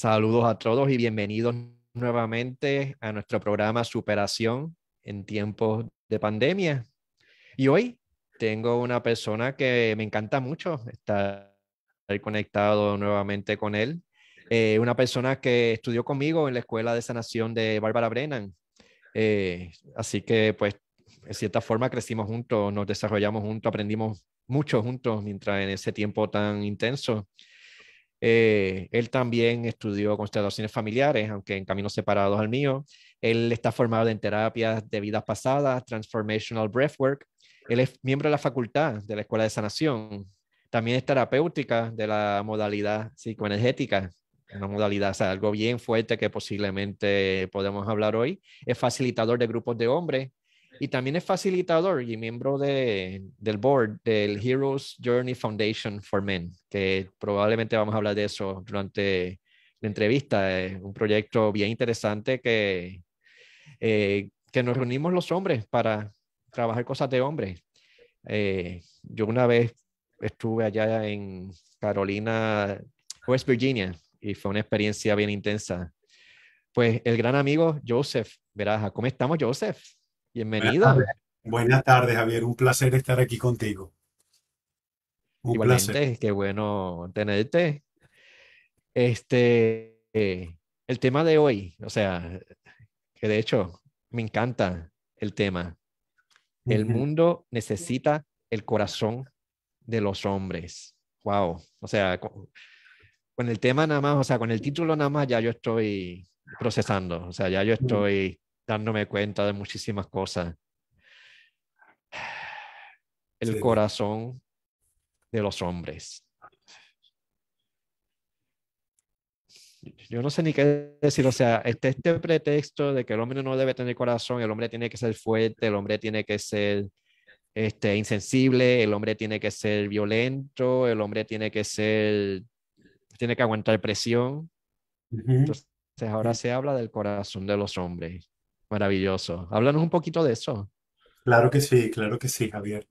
Saludos a todos y bienvenidos nuevamente a nuestro programa Superación en tiempos de pandemia. Y hoy tengo una persona que me encanta mucho estar conectado nuevamente con él. Eh, una persona que estudió conmigo en la Escuela de Sanación de Bárbara Brennan. Eh, así que, pues, en cierta forma crecimos juntos, nos desarrollamos juntos, aprendimos mucho juntos mientras en ese tiempo tan intenso. Eh, él también estudió constelaciones familiares, aunque en caminos separados al mío. Él está formado en terapias de vidas pasadas, Transformational Breathwork. Él es miembro de la facultad de la Escuela de Sanación. También es terapéutica de la modalidad psicoenergética, una modalidad, o sea, algo bien fuerte que posiblemente podemos hablar hoy. Es facilitador de grupos de hombres y también es facilitador y miembro de, del board del Heroes Journey Foundation for Men, que probablemente vamos a hablar de eso durante la entrevista. Es un proyecto bien interesante que, eh, que nos reunimos los hombres para trabajar cosas de hombres. Eh, yo una vez estuve allá en Carolina, West Virginia, y fue una experiencia bien intensa. Pues el gran amigo Joseph Veraja. ¿Cómo estamos, Joseph? Bienvenido. Buenas tardes. Javier. Un placer estar aquí contigo. Un placer. qué bueno tenerte. Este, eh, el tema de hoy, o sea, que de hecho me encanta el tema. El mundo necesita el corazón de los hombres. Wow. O sea, con, el tema nada más, o sea, con el título nada más ya yo estoy procesando, o sea, ya yo estoy dándome cuenta de muchísimas cosas. El corazón de los hombres. Yo no sé ni qué decir, o sea, este, este pretexto de que el hombre no debe tener corazón, el hombre tiene que ser fuerte, el hombre tiene que ser este, insensible, el hombre tiene que ser violento, el hombre tiene que ser, tiene que aguantar presión. Entonces ahora se habla del corazón de los hombres. Maravilloso. Háblanos un poquito de eso. Claro que sí, claro que sí, Javier.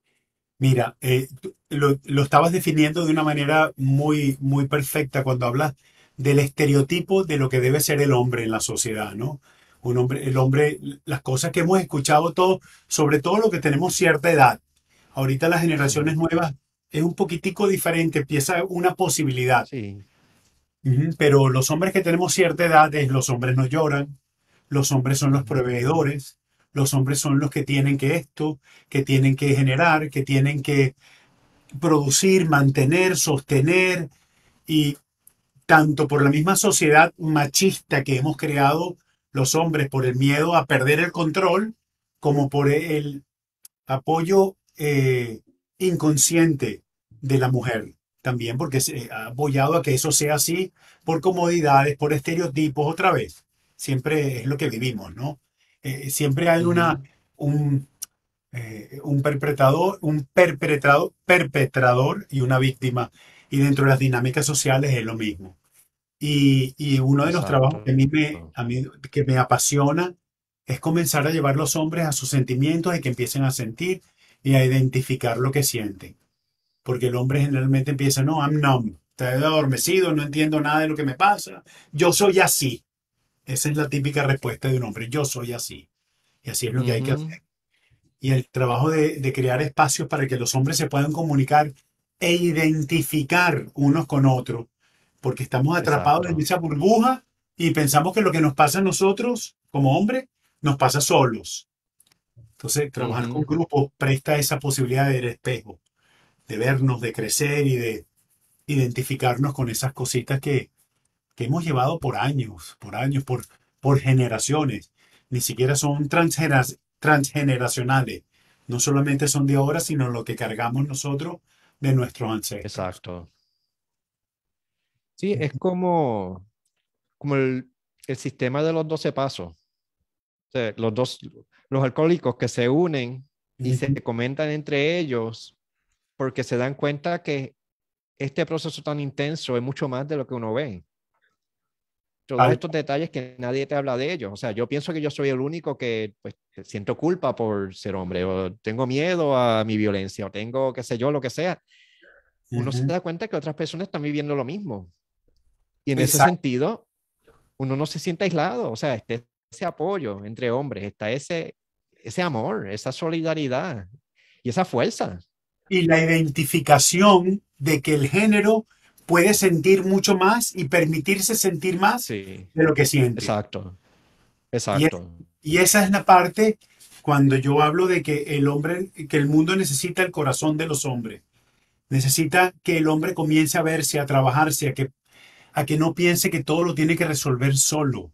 Mira, eh, lo, estabas definiendo de una manera muy, muy perfecta cuando hablas del estereotipo de lo que debe ser el hombre en la sociedad, ¿no? Un hombre, el hombre, las cosas que hemos escuchado todos, sobre todo lo que tenemos cierta edad. Ahorita las generaciones nuevas es un poquitico diferente, empieza una posibilidad. Sí. pero los hombres que tenemos cierta edad los hombres no lloran, los hombres son los proveedores, los hombres son los que tienen que esto, que tienen que generar, que tienen que producir, mantener, sostener, y tanto por la misma sociedad machista que hemos creado los hombres por el miedo a perder el control, como por el apoyo eh, inconsciente de la mujer también, porque se ha apoyado a que eso sea así por comodidades, por estereotipos otra vez siempre es lo que vivimos, ¿no? Eh, siempre hay una, un, eh, un perpetrador, y una víctima. Y dentro de las dinámicas sociales es lo mismo. Y, y uno de los trabajos que a mí, me, que me apasiona es comenzar a llevar los hombres a sus sentimientos y que empiecen a sentir y a identificar lo que sienten. Porque el hombre generalmente empieza, no, I'm numb, estoy adormecido, no entiendo nada de lo que me pasa, yo soy así. Esa es la típica respuesta de un hombre. Yo soy así. Y así es lo que hay que hacer. Y el trabajo de, crear espacios para que los hombres se puedan comunicar e identificar unos con otros. Porque estamos atrapados en esa burbuja y pensamos que lo que nos pasa a nosotros como hombres nos pasa solos. Entonces, trabajar con grupos presta esa posibilidad de ver espejo, de vernos, de crecer y de identificarnos con esas cositas que, que hemos llevado por años, por años, por, por generaciones. Ni siquiera son transgeneracionales. No solamente son de ahora, sino lo que cargamos nosotros de nuestros ancestros. Exacto. Sí, es como, como el, el sistema de los 12 pasos. los, dos, los alcohólicos que se unen y se comentan entre ellos porque se dan cuenta que este proceso tan intenso es mucho más de lo que uno ve todos estos detalles que nadie te habla de ellos. O sea, yo pienso que yo soy el único que pues, siento culpa por ser hombre, o tengo miedo a mi violencia, o tengo, qué sé yo, lo que sea. Uno se da cuenta que otras personas están viviendo lo mismo. Y en ese sentido, uno no se siente aislado. O sea, este, ese apoyo entre hombres, está ese, ese amor, esa solidaridad y esa fuerza. Y la identificación de que el género puede sentir mucho más y permitirse sentir más de lo que siente. Exacto, exacto. Y, esa es la parte cuando yo hablo de que el hombre, que el mundo necesita el corazón de los hombres. Necesita que el hombre comience a verse, a trabajarse, a que, a que no piense que todo lo tiene que resolver solo.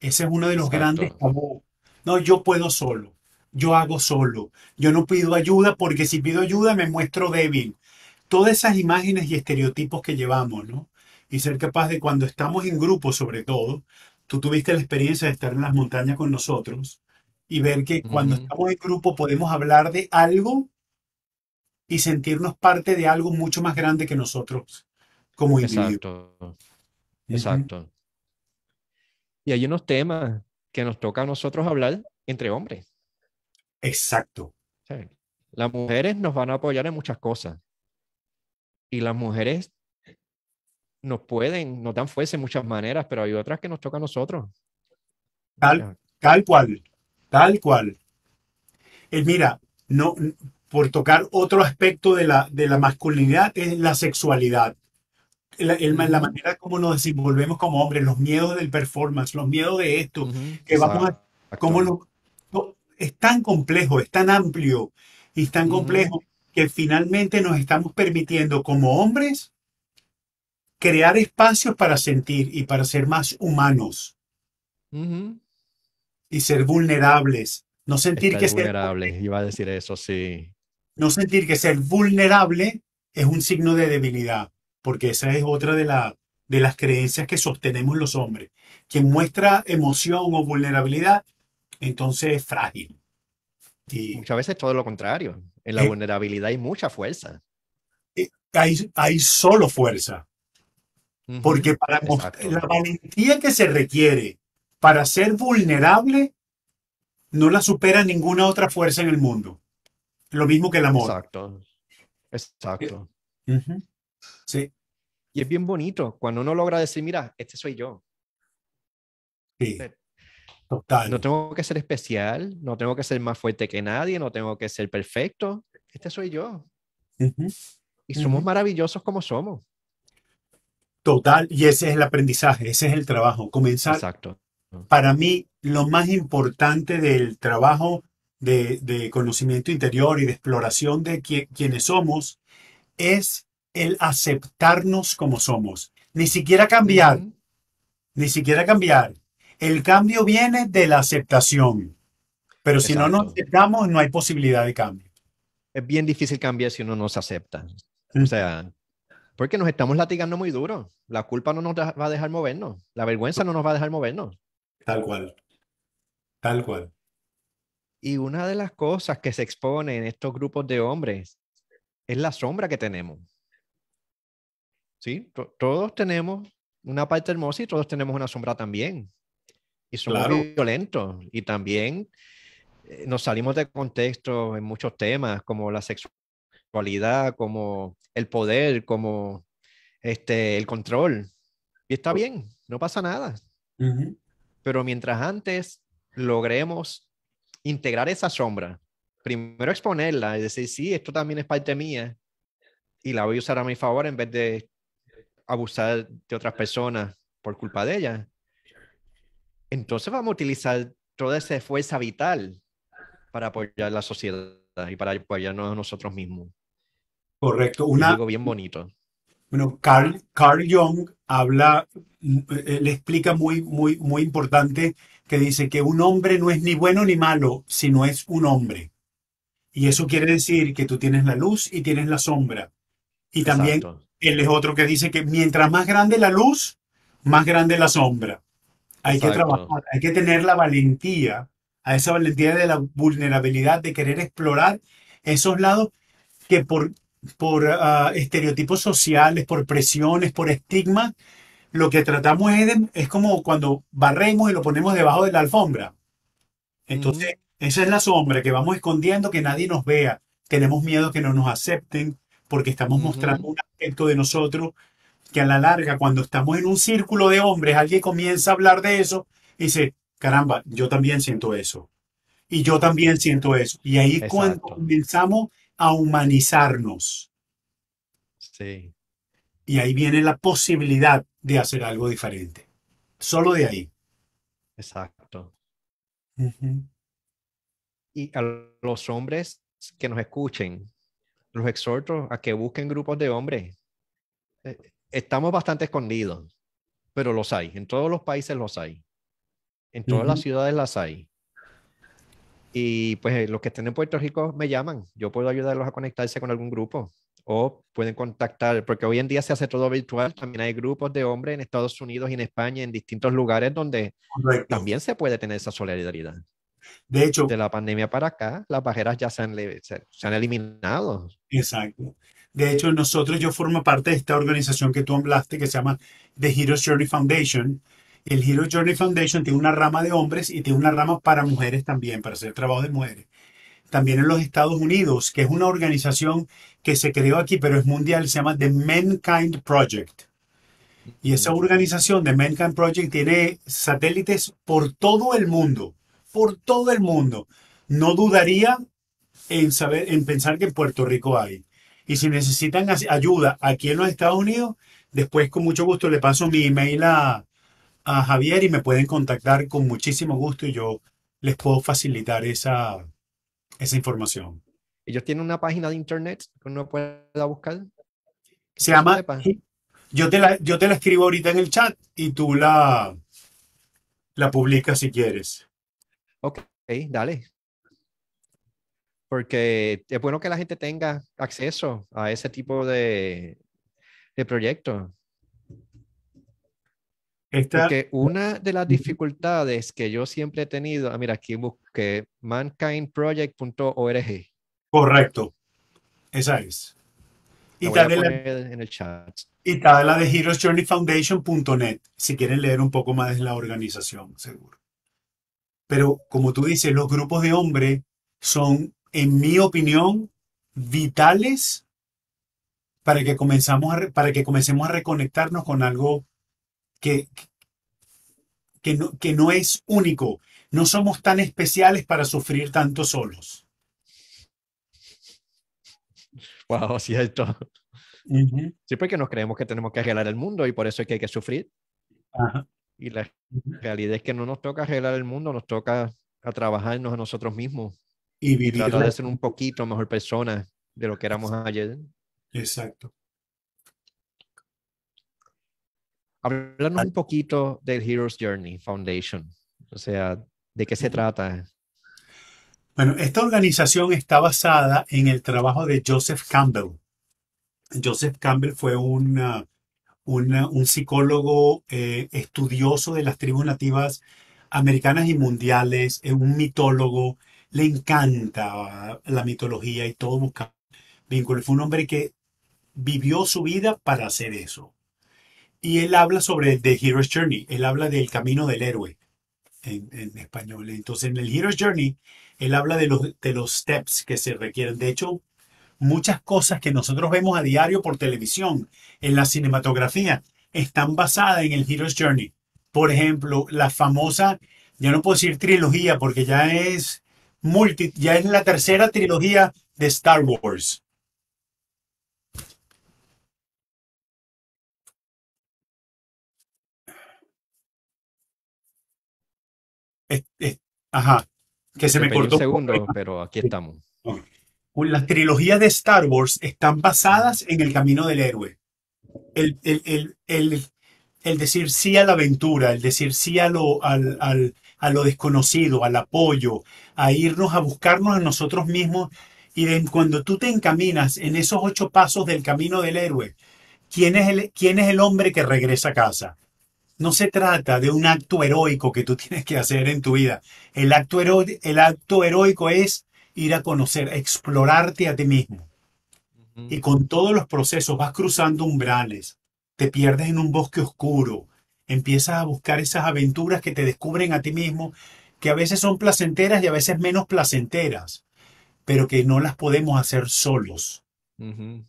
Ese es uno de los grandes No, yo puedo solo yo hago solo. Yo no pido ayuda porque si pido ayuda me muestro débil todas esas imágenes y estereotipos que llevamos, ¿no? Y ser capaz de cuando estamos en grupo, sobre todo, tú tuviste la experiencia de estar en las montañas con nosotros y ver que cuando estamos en grupo podemos hablar de algo y sentirnos parte de algo mucho más grande que nosotros como individuos. Exacto. Exacto. Y hay unos temas que nos toca a nosotros hablar entre hombres. Exacto. Las mujeres nos van a apoyar en muchas cosas. Y las mujeres nos pueden, nos dan fuerza en muchas maneras, pero hay otras que nos toca a nosotros. Tal, tal cual, tal cual. Eh, mira, no, por tocar otro aspecto de la, de la masculinidad es la sexualidad. La, manera como nos desenvolvemos como hombres, los miedos del performance, los miedos de esto, que vamos a... Cómo es tan complejo, es tan amplio y es tan complejo que finalmente nos estamos permitiendo como hombres crear espacios para sentir y para ser más humanos y ser vulnerables. No sentir que que vulnerable. ser iba a decir eso, sí. No sentir que ser vulnerable es un signo de debilidad, porque esa es otra de, la, de las creencias que sostenemos los hombres. Quien muestra emoción o vulnerabilidad, entonces es frágil. Y... Muchas veces todo lo contrario. En la eh, vulnerabilidad hay mucha fuerza. Eh, hay, solo fuerza. Porque para la valentía que se requiere para ser vulnerable no la supera ninguna otra fuerza en el mundo. Lo mismo que el amor. Exacto. Exacto. Eh, sí. Y es bien bonito cuando uno logra decir, mira, este soy yo. Sí. No tengo que ser especial, no tengo que ser más fuerte que nadie, no tengo que ser perfecto. Este soy yo. Y somos maravillosos como somos. Total, y ese es el aprendizaje, ese es el trabajo. Comenzar. Exacto. Para mí, lo más importante del trabajo de, conocimiento interior y de exploración de quiénes quienes somos es el aceptarnos como somos. Ni siquiera cambiar, ni siquiera cambiar, el cambio viene de la aceptación, pero si no nos aceptamos no hay posibilidad de cambio. Es bien difícil cambiar si uno no se acepta. Mm. O sea, porque nos estamos latigando muy duro. La culpa no nos va a dejar movernos. La vergüenza no nos va a dejar movernos. Tal cual. Tal cual. Y una de las cosas que se expone en estos grupos de hombres es la sombra que tenemos. ¿Sí? todos tenemos una parte hermosa y todos tenemos una sombra también y son muy violentos. Y también eh, nos salimos de contexto en muchos temas, como la sexualidad, como el poder, como este, el control. Y está bien, no pasa nada. Pero mientras antes logremos integrar esa sombra, primero exponerla y decir, sí, esto también es parte mía y la voy a usar a mi favor en vez de abusar de otras personas por culpa de ella entonces vamos a utilizar toda esa fuerza vital para apoyar la sociedad y para apoyarnos a nosotros mismos. Correcto. un algo bien bonito. Bueno, Carl, Carl Jung habla, le explica muy, muy, muy importante que dice que un hombre no es ni bueno ni malo, sino es un hombre. Y eso quiere decir que tú tienes la luz y tienes la sombra. Y también él es otro que dice que mientras más grande la luz, más grande la sombra. Hay que trabajar, hay que tener la valentía, a esa valentía de la vulnerabilidad, de querer explorar esos lados que por, por ah, estereotipos sociales, por presiones, por estigma, lo que tratamos es, como cuando barremos y lo ponemos debajo de la alfombra. Entonces, esa es la sombra que vamos escondiendo, que nadie nos vea. Tenemos miedo que no nos acepten porque estamos mostrando un aspecto de nosotros a la larga, cuando estamos en un círculo de hombres, alguien comienza a hablar de eso y dice, caramba, yo también siento eso. Y yo también siento eso. Y ahí cuando comenzamos a humanizarnos. Sí. Y ahí viene la posibilidad de hacer algo diferente. Solo de ahí. Exacto. Y a los hombres que nos escuchen, los exhorto a que busquen grupos de hombres. Eh, estamos bastante escondidos, pero los hay. En todos los países los hay. En todas las ciudades las hay. Y pues eh, los que estén en Puerto Rico me llaman. Yo puedo ayudarlos a conectarse con algún grupo. O pueden contactar, porque hoy en día se hace todo virtual. También hay grupos de hombres en Estados Unidos y en España, en distintos lugares donde también se puede tener esa solidaridad. De hecho, de la pandemia para acá, las barreras ya se han eliminado. Exacto. De hecho, nosotros, yo formo parte de esta organización que tú hablaste, que se llama The Hero's Journey Foundation. El Hero's Journey Foundation tiene una rama de hombres y tiene una rama para mujeres también, para hacer trabajo de mujeres. También en los Estados Unidos, que es una organización que se creó aquí, pero es mundial, se llama The Mankind Project. Y esa organización, The Mankind Project, tiene satélites por todo el mundo, por todo el mundo. No dudaría en saber, en pensar que en Puerto Rico hay. Y si necesitan ayuda aquí en los Estados Unidos, después con mucho gusto le paso mi email a, Javier y me pueden contactar con muchísimo gusto y yo les puedo facilitar esa, esa información. Ellos tienen una página de internet que uno pueda buscar. Se llama. Yo te, la, yo te la escribo ahorita en el chat y tú la, la publicas si quieres. Ok, dale porque es bueno que la gente tenga acceso a ese tipo de, proyectos. Porque una de las dificultades que yo siempre he tenido, ah, mira, aquí busqué mankindproject.org. Correcto, esa es. Y está, en el chat. y está la de heroesjourneyfoundation.net, si quieren leer un poco más de la organización, seguro. Pero como tú dices, los grupos de hombres son en mi opinión, vitales para que, comenzamos para que comencemos a reconectarnos con algo que, que, no, que no es único. No somos tan especiales para sufrir tanto solos. Wow, cierto. Sí, porque nos creemos que tenemos que arreglar el mundo y por eso es que hay que sufrir. Y la realidad es que no nos toca arreglar el mundo, nos toca a trabajarnos a nosotros mismos y vivir ser un poquito mejor persona de lo que éramos ayer. Exacto. Hablando un poquito del Hero's Journey Foundation. O sea, ¿de qué se trata? Bueno, esta organización está basada en el trabajo de Joseph Campbell. Joseph Campbell fue un psicólogo eh, estudioso de las tribus nativas americanas y mundiales, eh, un mitólogo, le encanta la mitología y todo buscaba vínculo. Fue un hombre que vivió su vida para hacer eso. Y él habla sobre The Hero's Journey, él habla del camino del héroe en, en español. Entonces, en el Hero's Journey, él habla los, de los steps que se requieren. De hecho, muchas cosas que nosotros vemos a diario por televisión, en la cinematografía, están basadas en el Hero's Journey. Por ejemplo, la famosa, ya no puedo decir trilogía porque ya es multi, ya es la tercera trilogía de Star Wars. ajá, que se, me cortó. Un segundo, pero aquí estamos. Las trilogías de Star Wars están basadas en el camino del héroe. El, el, el, el decir sí a la aventura, el decir sí a lo, al, al a lo desconocido, al apoyo, a irnos a buscarnos a nosotros mismos. Y cuando tú te encaminas en esos ocho pasos del camino del héroe, ¿quién es, el, ¿quién es el hombre que regresa a casa? No se trata de un acto heroico que tú tienes que hacer en tu vida. El acto, el acto heroico es ir a conocer, explorarte a ti mismo. Y con todos los procesos vas cruzando umbrales, te pierdes en un bosque oscuro, empiezas a buscar esas aventuras que te descubren a ti mismo, que a veces son placenteras y a veces menos placenteras, pero que no las podemos hacer solos. No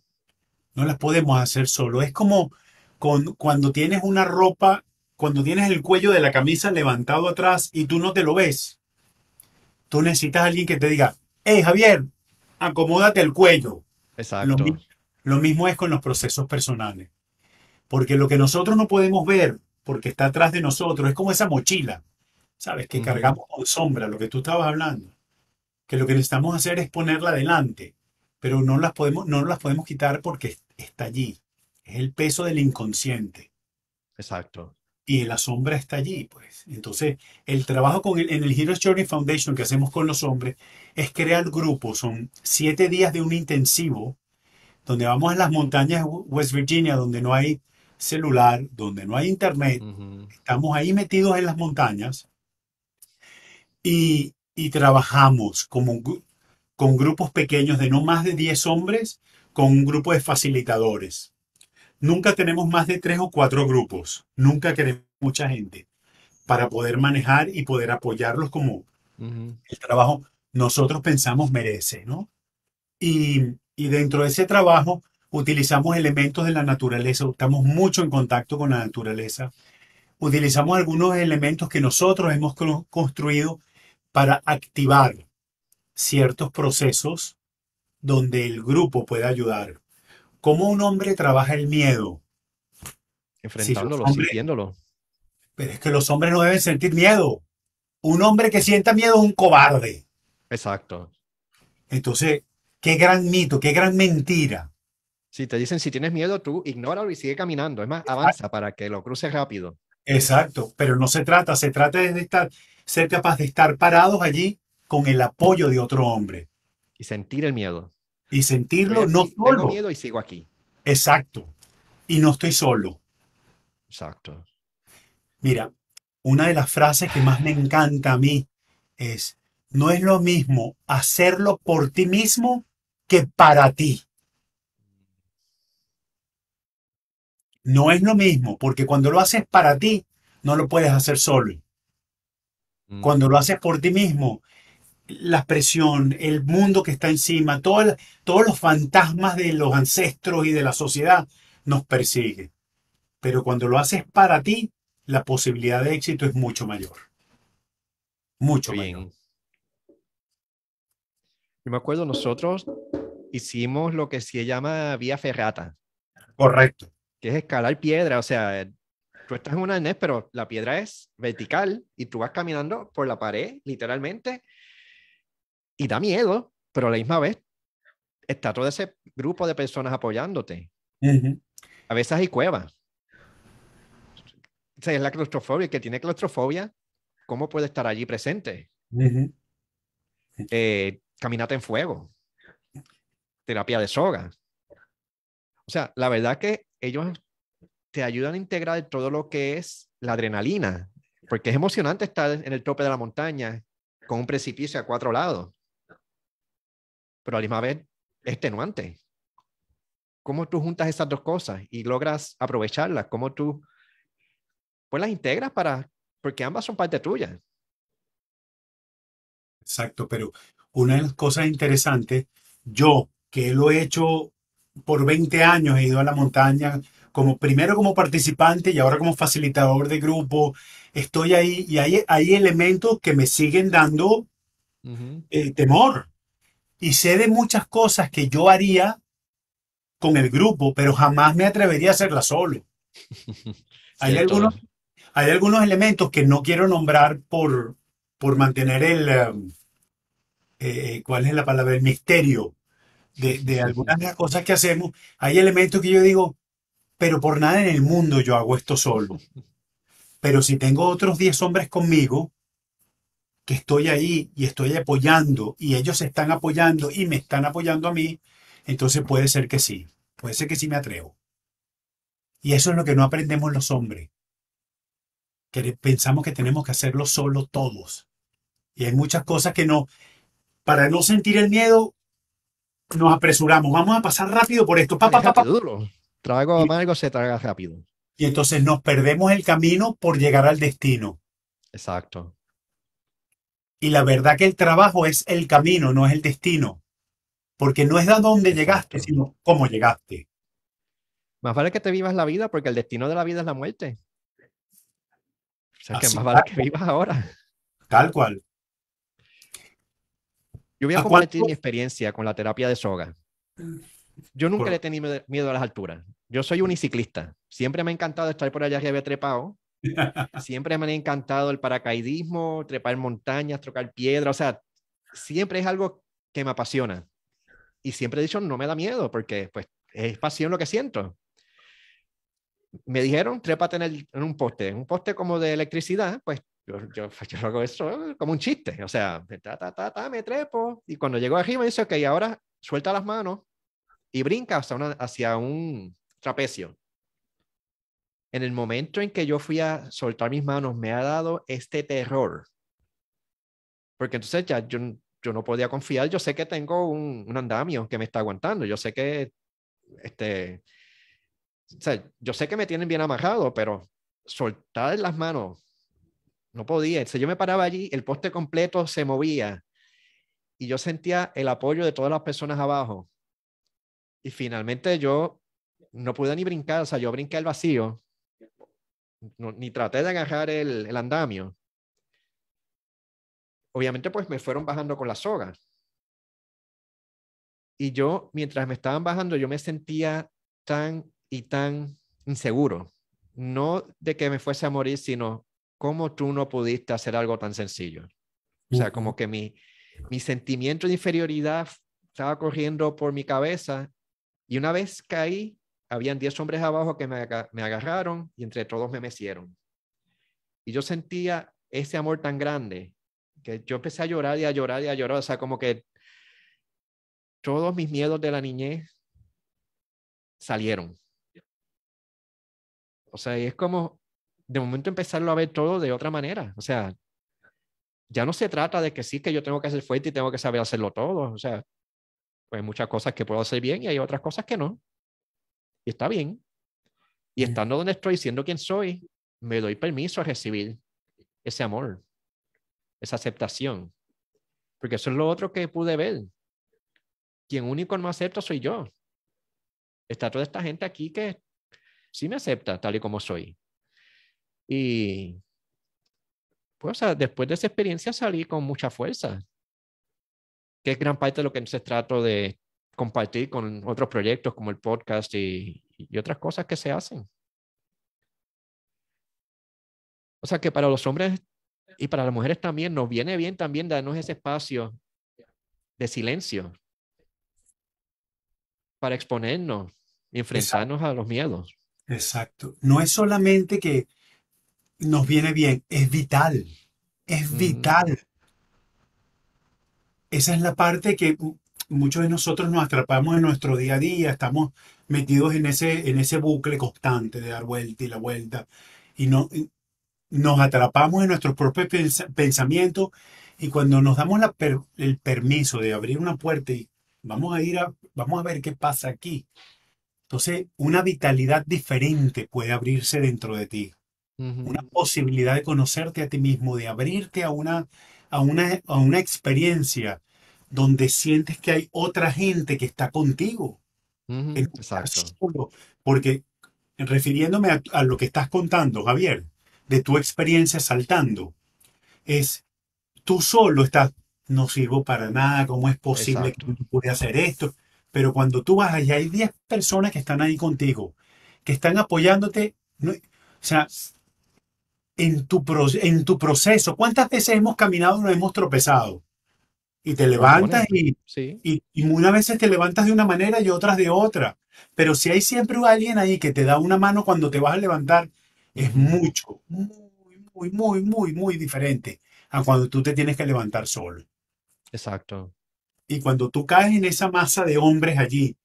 las podemos hacer solos. Es como con, cuando tienes una ropa, cuando tienes el cuello de la camisa levantado atrás y tú no te lo ves. Tú necesitas a alguien que te diga, hey Javier, acomódate el cuello. Exacto. lo mismo es con los procesos personales. Porque lo que nosotros no podemos ver porque está atrás de nosotros. Es como esa mochila, ¿sabes? Que cargamos sombra, lo que tú estabas hablando. Que lo que necesitamos hacer es ponerla adelante, pero no las podemos, no las podemos quitar porque está allí. Es el peso del inconsciente. Exacto. Y la sombra está allí, pues. Entonces, el trabajo con el, en el Heroes Journey Foundation que hacemos con los hombres es crear grupos. Son siete días de un intensivo donde vamos a las montañas de West Virginia, donde no hay celular, donde no hay internet, estamos ahí metidos en las montañas y, trabajamos como, con grupos pequeños de no más de 10 hombres, con un grupo de facilitadores. Nunca tenemos más de tres o cuatro grupos, nunca queremos mucha gente para poder manejar y poder apoyarlos como el trabajo nosotros pensamos merece, ¿no? Y, y dentro de ese trabajo utilizamos elementos de la naturaleza, estamos mucho en contacto con la naturaleza, utilizamos algunos elementos que nosotros hemos construido para activar ciertos procesos donde el grupo puede ayudar. ¿Cómo un hombre trabaja el miedo? Enfrentándolo, sintiéndolo. Pero es que los hombres no deben sentir miedo. Un hombre que sienta miedo es un cobarde. Exacto. Entonces, qué gran mito, qué gran mentira si te dicen si tienes miedo, tú ignóralo y sigue caminando. Es más, avanza para que lo cruces rápido. Exacto, pero no se trata, se trata de estar, ser capaz de estar parados allí con el apoyo de otro hombre. Y sentir el miedo. Y sentirlo no solo. Tengo miedo y sigo aquí. Exacto. Y no estoy solo. Exacto. Mira, una de las frases que más me encanta a mí es, no es lo mismo hacerlo por ti mismo que para ti. No es lo mismo, porque cuando lo haces para ti, no lo puedes hacer solo. Mm. Cuando lo haces por ti mismo, la presión, el mundo que está encima, todos los fantasmas de los ancestros y de la sociedad nos persigue. Pero cuando lo haces para ti, la posibilidad de éxito es mucho mayor. Mucho Bien. mayor. Yo me acuerdo, nosotros hicimos lo que se llama vía ferrata. Correcto que es escalar piedra, o sea, tú estás en una arnés, pero la piedra es vertical y tú vas caminando por la pared, literalmente, y da miedo, pero a la misma vez está todo ese grupo de personas apoyándote. A veces hay cuevas. Esa es la claustrofobia. El que tiene claustrofobia, ¿cómo puede estar allí presente? Uh caminata en fuego. Terapia de soga. O sea, la verdad que ellos te ayudan a integrar todo lo que es la adrenalina, porque es emocionante estar en el tope de la montaña con un precipicio a cuatro lados, pero a la misma vez es tenuante. ¿Cómo tú juntas esas dos cosas y logras aprovecharlas? ¿Cómo tú pues las integras para, porque ambas son parte tuya? Exacto, pero una de las cosas interesantes, yo que lo he hecho por 20 años he ido a la montaña, como primero como participante y ahora como facilitador de grupo, estoy ahí y hay, hay elementos que me siguen dando eh, temor. Y sé de muchas cosas que yo haría con el grupo, pero jamás me atrevería a hacerlas solo. hay, algunos, hay algunos elementos que no quiero nombrar por, por mantener el... Eh, eh, ¿Cuál es la palabra? El misterio de, algunas de las cosas que hacemos, hay elementos que yo digo, pero por nada en el mundo yo hago esto solo. Pero si tengo otros 10 hombres conmigo, que estoy ahí y estoy apoyando y ellos están apoyando y me están apoyando a mí, entonces puede ser que sí, puede ser que sí me atrevo. Y eso es lo que no aprendemos los hombres, que pensamos que tenemos que hacerlo solo todos. Y hay muchas cosas que no, para no sentir el miedo, nos apresuramos, vamos a pasar rápido por esto. Pa, duro. Trabajo amargo se traga rápido. Y entonces nos perdemos el camino por llegar al destino. Exacto. Y la verdad que el trabajo es el camino, no es el destino. Porque no es a dónde llegaste, sino cómo llegaste. Más vale que te vivas la vida, porque el destino de la vida es la muerte. O sea, que más vale que vivas ahora. Tal cual. Yo voy a, compartir mi experiencia con la terapia de soga. Yo nunca le he tenido miedo a las alturas. Yo soy un ciclista. Siempre me ha encantado estar por allá había trepado. Siempre me ha encantado el paracaidismo, trepar montañas, trocar piedra. O sea, siempre es algo que me apasiona. Y siempre he dicho, no me da miedo, porque pues es pasión lo que siento. Me dijeron, trépate en, en un poste. Un poste como de electricidad, pues yo, yo, pues, hago eso como un chiste, o sea, ta, ta, ta, me trepo. Y cuando llego arriba, dice, ok, ahora suelta las manos y brinca hacia, hacia un trapecio. En el momento en que yo fui a soltar mis manos, me ha dado este terror. Porque entonces ya yo, yo no podía confiar. Yo sé que tengo un, un, andamio que me está aguantando. Yo sé que, este, sea, yo sé que me tienen bien amarrado, pero soltar las manos no podía. Si yo me paraba allí, el poste completo se movía y yo sentía el apoyo de todas las personas abajo. Y finalmente yo no pude ni brincar, o sea, yo brinqué al vacío, ni traté de agarrar el, el andamio. Obviamente pues me fueron bajando con la soga. Y yo, mientras me estaban bajando, yo me sentía tan y tan inseguro. No de que me fuese a morir, sino ¿cómo tú no pudiste hacer algo tan sencillo? O sea, como que mi, mi sentimiento de inferioridad estaba corriendo por mi cabeza y una vez caí, habían 10 hombres abajo que me, me agarraron y entre todos me mecieron. Y yo sentía ese amor tan grande que yo empecé a llorar y a llorar y a llorar. O sea, como que todos mis miedos de la niñez salieron. O sea, y es como de momento empezarlo a ver todo de otra manera. O sea, ya no se trata de que sí, que yo tengo que ser fuerte y tengo que saber hacerlo todo. O sea, pues hay muchas cosas que puedo hacer bien y hay otras cosas que no. Y está bien. Y estando donde estoy, siendo quien soy, me doy permiso a recibir ese amor, esa aceptación. Porque eso es lo otro que pude ver. Quien único no acepta soy yo. Está toda esta gente aquí que sí me acepta tal y como soy. Y pues después de esa experiencia salí con mucha fuerza, que es gran parte de lo que se trato de compartir con otros proyectos como el podcast y, y otras cosas que se hacen. O sea que para los hombres y para las mujeres también nos viene bien también darnos ese espacio de silencio para exponernos, enfrentarnos a los miedos. Exacto. No es solamente que nos viene bien, es vital, es mm. vital. Esa es la parte que muchos de nosotros nos atrapamos en nuestro día a día, estamos metidos en ese, en ese bucle constante de dar vuelta y la vuelta, y no, nos atrapamos en nuestros propios pensamientos, y cuando nos damos el permiso de abrir una puerta y vamos a ir a, vamos a ver qué pasa aquí, entonces una vitalidad diferente puede abrirse dentro de ti una posibilidad de conocerte a ti mismo, de abrirte a una, a una, a una experiencia donde sientes que hay otra gente que está contigo. Exacto. Porque refiriéndome a, lo que estás contando, Javier, de tu experiencia saltando, es tú solo estás, no sirvo para nada, ¿cómo es posible que tú puedas hacer esto? Pero cuando tú vas allá, hay 10 personas que están ahí contigo, que están apoyándote. o sea, en tu, en tu proceso. ¿Cuántas veces hemos caminado y nos hemos tropezado? Y te levantas y, y, y, unas veces te levantas de una manera y otras de otra. Pero si hay siempre alguien ahí que te da una mano cuando te vas a levantar, es mucho, muy, muy, muy, muy, muy diferente a cuando tú te tienes que levantar solo. Exacto. Y cuando tú caes en esa masa de hombres allí,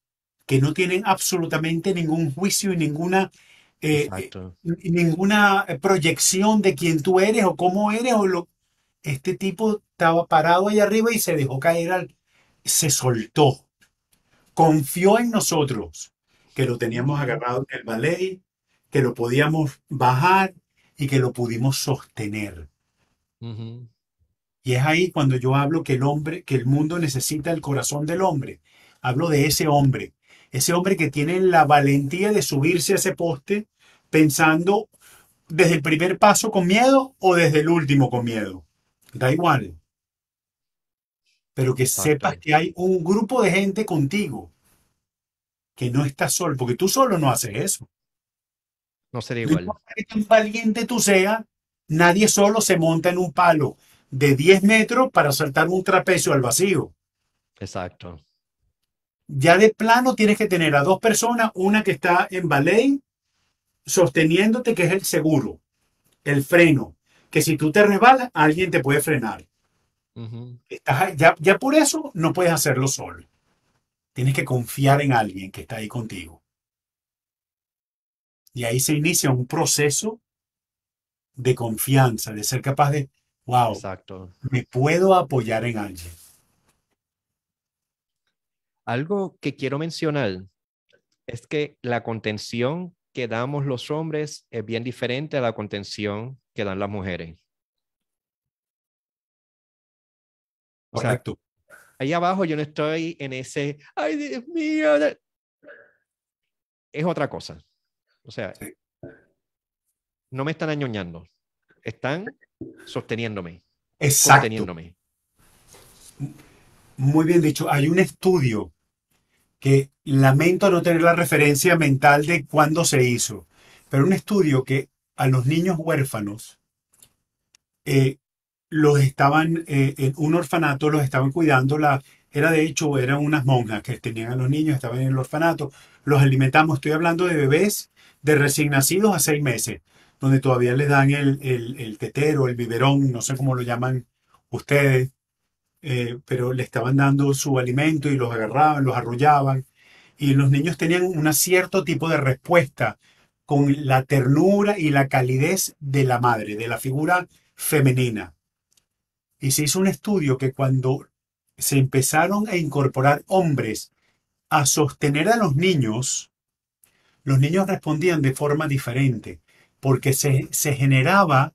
que no tienen absolutamente ningún juicio y ninguna eh, eh, ninguna eh, proyección de quién tú eres o cómo eres o lo... Este tipo estaba parado ahí arriba y se dejó caer al... Se soltó. Confió en nosotros, que lo teníamos agarrado en el ballet, que lo podíamos bajar y que lo pudimos sostener. Y es ahí cuando yo hablo que el hombre, que el mundo necesita el corazón del hombre. Hablo de ese hombre, ese hombre que tiene la valentía de subirse a ese poste pensando desde el primer paso con miedo o desde el último con miedo. Da igual. Pero que sepas que hay un grupo de gente contigo que no está solo, porque tú solo no haces eso. No sería igual. No que tan valiente tú sea, nadie solo se monta en un palo de 10 metros para saltar un trapecio al vacío. Exacto ya de plano tienes que tener a dos personas, una que está en ballet sosteniéndote, que es el seguro, el freno, que si tú te rebalas, alguien te puede frenar. ya, ya por eso no puedes hacerlo solo. Tienes que confiar en alguien que está ahí contigo. Y ahí se inicia un proceso de confianza, de ser capaz de, wow, me puedo apoyar en alguien. Algo que quiero mencionar es que la contención que damos los hombres es bien diferente a la contención que dan las mujeres. ahí abajo yo no estoy en ese, ay Dios mío, es otra cosa. O sea, no me están añoñando, están sosteniéndome. Exacto. Muy bien dicho, hay un estudio que lamento no tener la referencia mental de cuándo se hizo, pero un estudio que a los niños huérfanos eh, los estaban, eh, en un orfanato los estaban cuidando, la, era de hecho, eran unas monjas que tenían a los niños, estaban en el orfanato, los alimentamos, estoy hablando de bebés de recién nacidos a seis meses, donde todavía les dan el, el, el tetero, el biberón, no sé cómo lo llaman ustedes, eh, pero le estaban dando su alimento y los agarraban, los arrullaban. Y los niños tenían un cierto tipo de respuesta con la ternura y la calidez de la madre, de la figura femenina. Y se hizo un estudio que cuando se empezaron a incorporar hombres a sostener a los niños, los niños respondían de forma diferente, porque se, generaba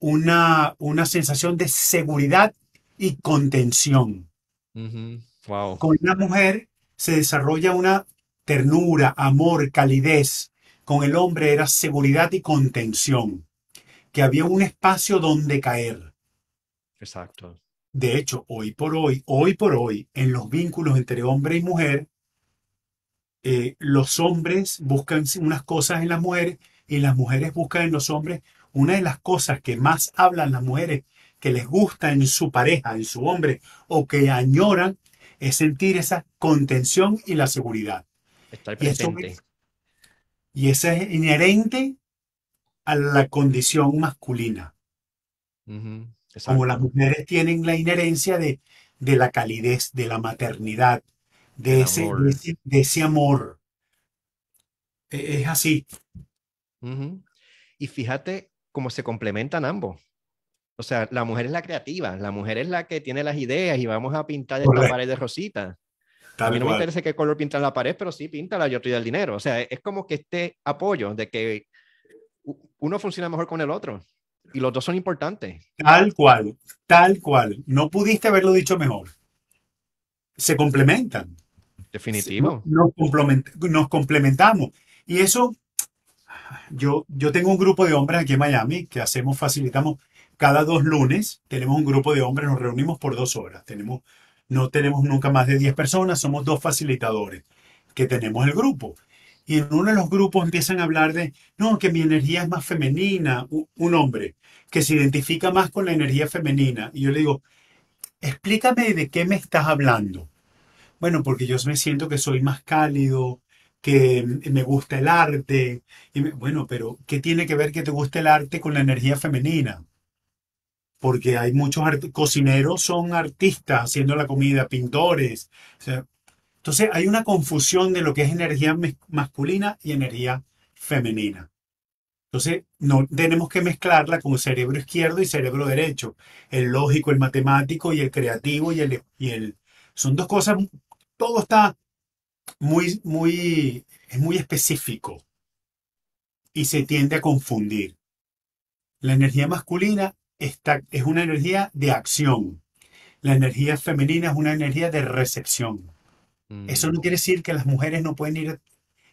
una, una sensación de seguridad y contención. Con una mujer se desarrolla una ternura, amor, calidez. Con el hombre era seguridad y contención, que había un espacio donde caer. Exacto. De hecho, hoy por hoy, hoy por hoy, en los vínculos entre hombre y mujer, eh, los hombres buscan unas cosas en las mujeres y las mujeres buscan en los hombres. Una de las cosas que más hablan las mujeres que les gusta en su pareja, en su hombre, o que añoran, es sentir esa contención y la seguridad. Estar presente. Y, eso, es inherente a la condición masculina. Como las mujeres tienen la inherencia de, de la calidez, de la maternidad, de, ese amor. de ese, amor. E, es así. Y fíjate cómo se complementan ambos. O sea, la mujer es la creativa, la mujer es la que tiene las ideas y vamos a pintar esta pared de rosita. También a mí no me interesa qué color pintan la pared, pero sí píntala, yo te doy el dinero. O sea, e, es como que este apoyo de que uno funciona mejor con el otro y los dos son importantes. Tal cual, tal cual. No pudiste haberlo dicho mejor. Se complementan. Definitivo. Nos, nos complementamos. Y eso, yo, yo tengo un grupo de hombres aquí en Miami que hacemos, facilitamos cada dos lunes tenemos un grupo de hombres, nos reunimos por dos horas. Tenemos, no tenemos nunca más de 10 personas, somos dos facilitadores que tenemos el grupo. Y en uno de los grupos empiezan a hablar de, no, que mi energía es más femenina, un hombre que se identifica más con la energía femenina. Y yo le digo, explícame de qué me estás hablando. Bueno, porque yo me siento que soy más cálido, que me gusta el arte. bueno, pero ¿qué tiene que ver que te guste el arte con la energía femenina? porque hay muchos cocineros son artistas haciendo la comida, pintores. entonces hay una confusión de lo que es energía masculina y energía femenina. Entonces, no tenemos que mezclarla con cerebro izquierdo y cerebro derecho, el lógico, el matemático y el creativo y el, y el son dos cosas, todo está muy, muy, es muy específico y se tiende a confundir. La energía masculina es una energía de acción. La energía femenina es una energía de recepción. Mm. Eso no quiere decir que las mujeres no pueden ir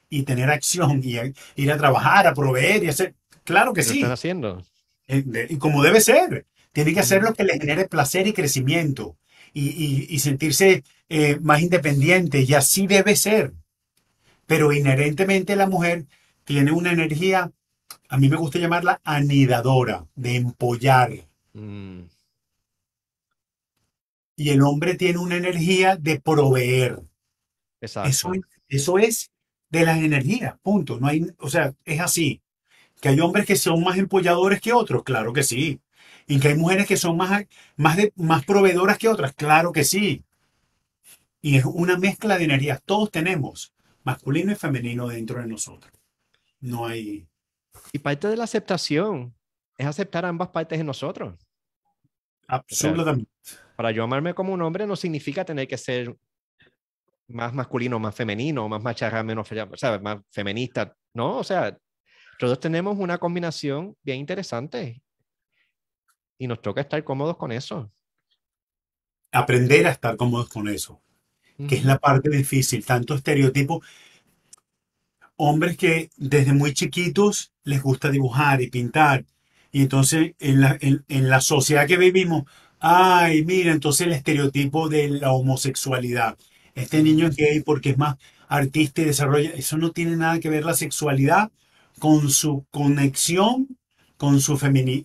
y tener acción y ir a trabajar, a proveer y hacer. Claro que sí. sí. Están haciendo. Eh, y como debe ser. Tiene que hacer mm. lo que le genere placer y crecimiento y, sentirse eh, más independiente. Y así debe ser. Pero inherentemente la mujer tiene una energía a mí me gusta llamarla anidadora, de empollar. Mm. Y el hombre tiene una energía de proveer. Exacto. Eso, eso es de las energías, punto. No hay, o sea, es así. Que hay hombres que son más empolladores que otros, claro que sí. Y que hay mujeres que son más, más, de, más proveedoras que otras, claro que sí. Y es una mezcla de energías. Todos tenemos masculino y femenino dentro de nosotros. No hay parte de la aceptación es aceptar ambas partes de nosotros. Absolutamente. para yo amarme como un hombre no significa tener que ser más masculino, más femenino, más macharra, menos ¿sabes? más feminista. No, o sea, todos tenemos una combinación bien interesante y nos toca estar cómodos con eso. Aprender a estar cómodos con eso, que es la parte difícil, tanto estereotipo hombres que desde muy chiquitos les gusta dibujar y pintar. Y entonces en la, en, la sociedad que vivimos, ay, mira, entonces el estereotipo de la homosexualidad. Este niño es gay porque es más artista y desarrolla. Eso no tiene nada que ver la sexualidad con su conexión con su,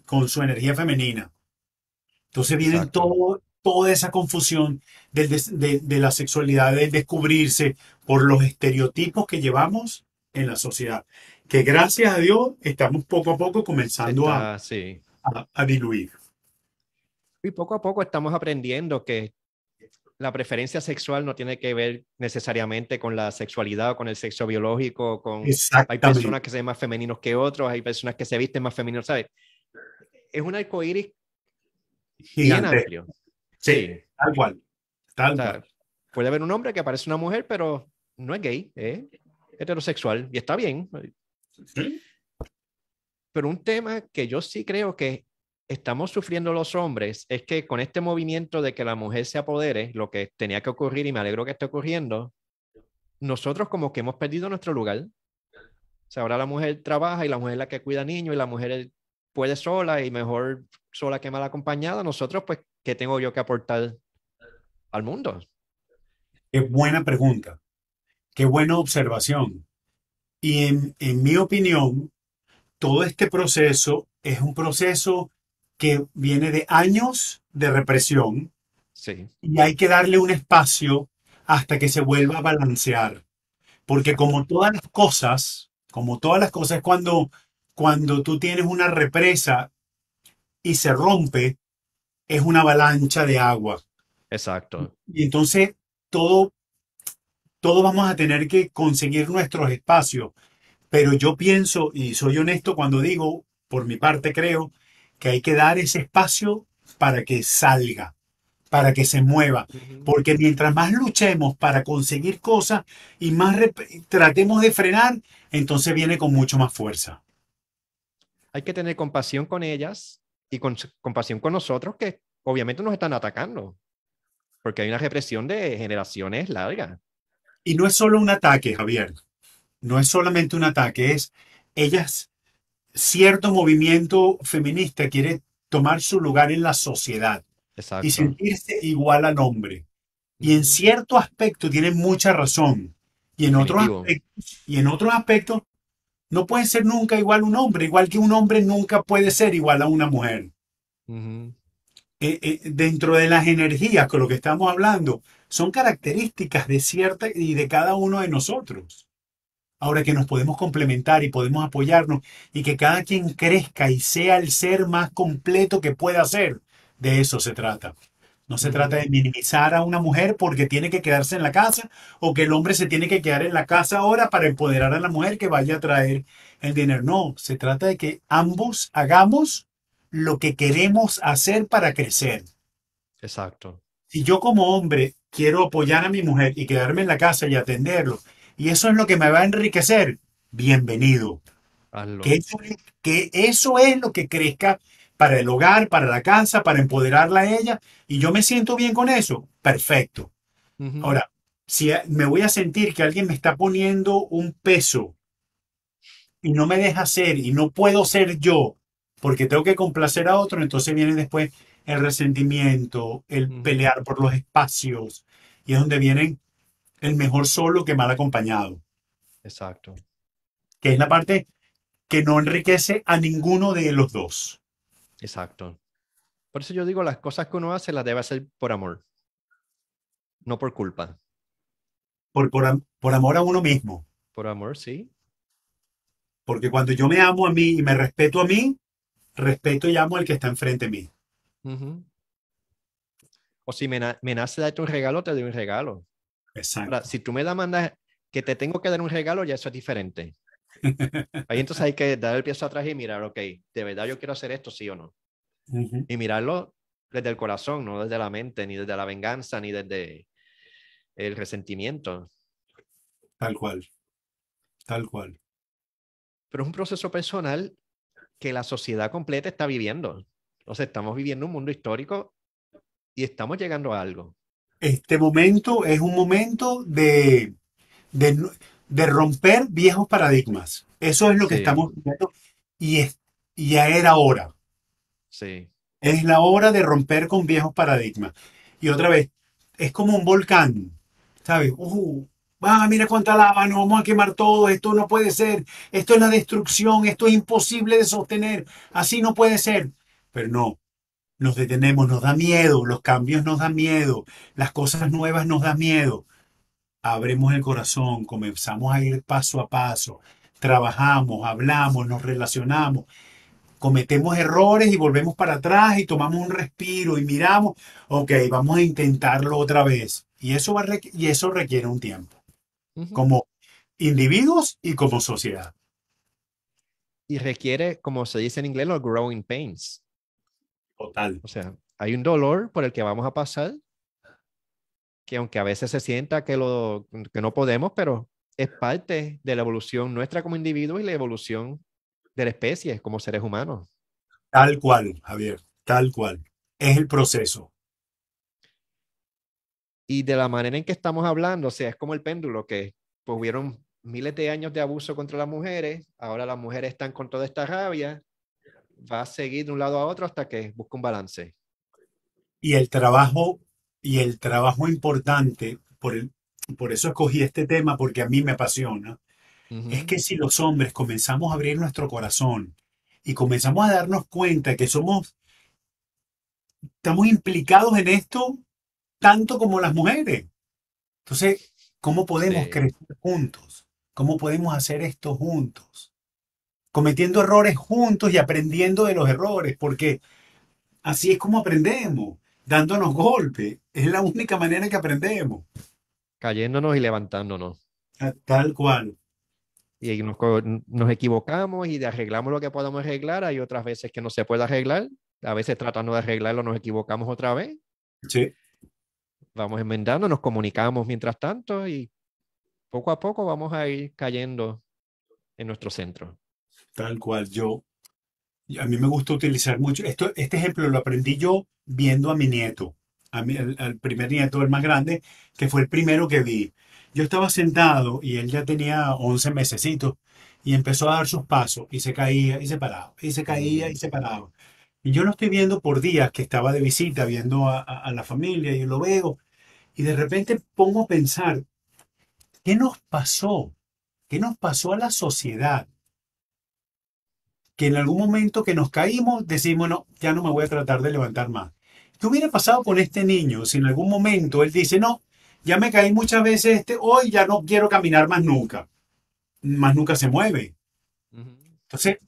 con su energía femenina. Entonces viene todo, toda esa confusión de, de, la sexualidad, del descubrirse por los estereotipos que llevamos en la sociedad, que gracias a Dios estamos poco a poco comenzando a, diluir. Y poco a poco estamos aprendiendo que la preferencia sexual no tiene que ver necesariamente con la sexualidad o con el sexo biológico. Con, hay personas que se ven más femeninos que otros, hay personas que se visten más femeninos, ¿sabes? Es un arco iris Gigante. Sí, tal cual. Puede haber un hombre que parece una mujer, pero no es gay. ¿eh? heterosexual y está bien. Pero un tema que yo sí creo que estamos sufriendo los hombres es que con este movimiento de que la mujer se apodere, lo que tenía que ocurrir y me alegro que esté ocurriendo, nosotros como que hemos perdido nuestro lugar. O sea, ahora la mujer trabaja y la mujer es la que cuida niños y la mujer puede sola y mejor sola que mal acompañada. Nosotros, pues, ¿qué tengo yo que aportar al mundo? Es buena pregunta. Qué buena observación. Y en, mi opinión, todo este proceso es un proceso que viene de años de represión sí. y hay que darle un espacio hasta que se vuelva a balancear. Porque como todas las cosas, como todas las cosas, cuando, cuando tú tienes una represa y se rompe, es una avalancha de agua. Exacto. Y entonces todo todos vamos a tener que conseguir nuestros espacios. Pero yo pienso, y soy honesto cuando digo, por mi parte creo, que hay que dar ese espacio para que salga, para que se mueva. Porque mientras más luchemos para conseguir cosas y más tratemos de frenar, entonces viene con mucho más fuerza. Hay que tener compasión con ellas y con, compasión con nosotros que obviamente nos están atacando, porque hay una represión de generaciones largas. Y no es solo un ataque, Javier. No es solamente un ataque, es ellas, cierto movimiento feminista quiere tomar su lugar en la sociedad y sentirse igual al hombre. Y en cierto aspecto tienen mucha razón. Y en, otros aspecto, y en no pueden ser nunca igual un hombre, igual que un hombre nunca puede ser igual a una mujer. Eh, eh, dentro de las energías con lo que estamos hablando, son características de cierta y de cada uno de nosotros. Ahora que nos podemos complementar y podemos apoyarnos y que cada quien crezca y sea el ser más completo que pueda ser, de eso se trata. No se trata de minimizar a una mujer porque tiene que quedarse en la casa o que el hombre se tiene que quedar en la casa ahora para empoderar a la mujer que vaya a traer el dinero. No, se trata de que ambos hagamos lo que queremos hacer para crecer. Exacto. Si yo como hombre quiero apoyar a mi mujer y quedarme en la casa y atenderlo, y eso es lo que me va a enriquecer, bienvenido. Que eso, es lo que crezca para el hogar, para la casa, para empoderarla a ella, y yo me siento bien con eso, perfecto. Ahora, si me voy a sentir que alguien me está poniendo un peso y no me deja ser y no puedo ser yo porque tengo que complacer a otro, entonces viene después el resentimiento, el pelear por los espacios, y es donde vienen el mejor solo que mal acompañado. Exacto. Que es la parte que no enriquece a ninguno de los dos. Exacto. Por eso yo digo, las cosas que uno hace las debe hacer por amor, no por culpa. Por, por, por amor a uno mismo. Por amor, sí. Porque cuando yo me amo a mí y me respeto a mí, respeto y amo al que está enfrente de mí. O si me nace darte un regalo, te doy un regalo. si tú me demandas mandas que te tengo que dar un regalo, ya eso es diferente. Ahí entonces hay que dar el pie atrás y mirar, ok, de verdad yo quiero hacer esto, sí o no. Y mirarlo desde el corazón, no desde la mente, ni desde la venganza, ni desde el resentimiento. Tal cual, tal cual. Pero es un proceso personal que la sociedad completa está viviendo. O sea, estamos viviendo un mundo histórico y estamos llegando a algo. Este momento es un momento de, de, romper viejos paradigmas. Eso es lo que estamos viviendo y, ya era hora. Sí. Es la hora de romper con viejos paradigmas. Y otra vez, es como un volcán, ¿sabes? Uh, mira cuánta lava, nos vamos a quemar todo, esto no puede ser, esto es la destrucción, esto es imposible de sostener, así no puede ser. Pero no, nos detenemos, nos da miedo, los cambios nos dan miedo, las cosas nuevas nos dan miedo. Abremos el corazón, comenzamos a ir paso a paso, trabajamos, hablamos, nos relacionamos, cometemos errores y volvemos para atrás y tomamos un respiro y miramos, ok, vamos a intentarlo otra vez. Y eso, va y eso requiere un tiempo, como individuos y como sociedad. Y requiere, como se dice en inglés, los growing pains o sea, hay un dolor por el que vamos a pasar, que aunque a veces se sienta que, lo, que no podemos, pero es parte de la evolución nuestra como individuos y la evolución de la especie como seres humanos. Tal cual, Javier, tal cual. Es el proceso. Y de la manera en que estamos hablando, o sea, es como el péndulo que pues, hubieron miles de años de abuso contra las mujeres, ahora las mujeres están con toda esta rabia, va a seguir de un lado a otro hasta que busque un balance. Y el trabajo, y el trabajo importante, por, por eso escogí este tema, porque a mí me apasiona, es que si los hombres comenzamos a abrir nuestro corazón y comenzamos a darnos cuenta que somos, estamos implicados en esto tanto como las mujeres. Entonces, ¿cómo podemos crecer juntos? ¿Cómo podemos hacer esto juntos? cometiendo errores juntos y aprendiendo de los errores, porque así es como aprendemos, dándonos golpes. Es la única manera en que aprendemos. Cayéndonos y levantándonos. Ah, tal cual. Y nos, nos equivocamos y arreglamos lo que podamos arreglar. Hay otras veces que no se puede arreglar. A veces tratando de arreglarlo nos equivocamos otra vez. Sí. Vamos enmendando, nos comunicamos mientras tanto y poco a poco vamos a ir cayendo en nuestro centro. Tal cual, yo. A mí me gusta utilizar mucho. Esto, este ejemplo lo aprendí yo viendo a mi nieto, a mi, al, primer nieto, el más grande, que fue el primero que vi. Yo estaba sentado y él ya tenía 11 mesecitos y empezó a dar sus pasos y se caía y se paraba, y se caía y se paraba. Y yo lo estoy viendo por días que estaba de visita, viendo a la familia y lo veo. Y de repente pongo a pensar, ¿qué nos pasó? ¿Qué nos pasó a la sociedad? que en algún momento que nos caímos decimos, no, ya no me voy a tratar de levantar más. ¿Qué hubiera pasado con este niño si en algún momento él dice, no, ya me caí muchas veces este, hoy ya no quiero caminar más nunca? Más nunca se mueve. Entonces,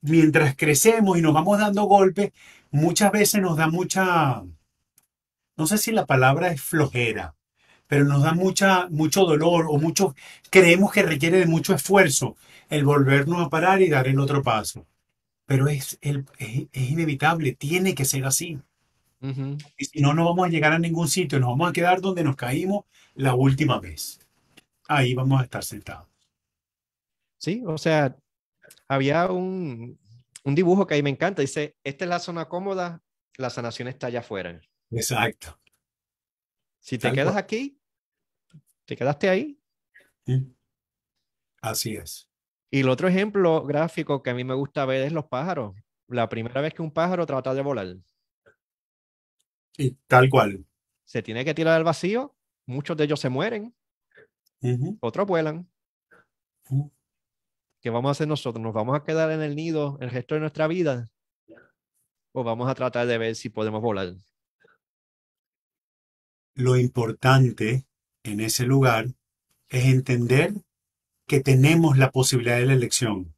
mientras crecemos y nos vamos dando golpes, muchas veces nos da mucha, no sé si la palabra es flojera, pero nos da mucha, mucho dolor o mucho, creemos que requiere de mucho esfuerzo el volvernos a parar y dar el otro paso. Pero es, es, inevitable, tiene que ser así. Y si no, no vamos a llegar a ningún sitio, nos vamos a quedar donde nos caímos la última vez. Ahí vamos a estar sentados. Sí, o sea, había un, un dibujo que ahí me encanta, dice, esta es la zona cómoda, la sanación está allá afuera. Exacto. Si te quedas aquí, te quedaste ahí. Así es. Y el otro ejemplo gráfico que a mí me gusta ver es los pájaros. La primera vez que un pájaro trata de volar. Y tal cual. Se tiene que tirar al vacío, muchos de ellos se mueren, otros vuelan. ¿Qué vamos a hacer nosotros? ¿Nos vamos a quedar en el nido el resto de nuestra vida? ¿O vamos a tratar de ver si podemos volar? Lo importante en ese lugar es entender que tenemos la posibilidad de la elección.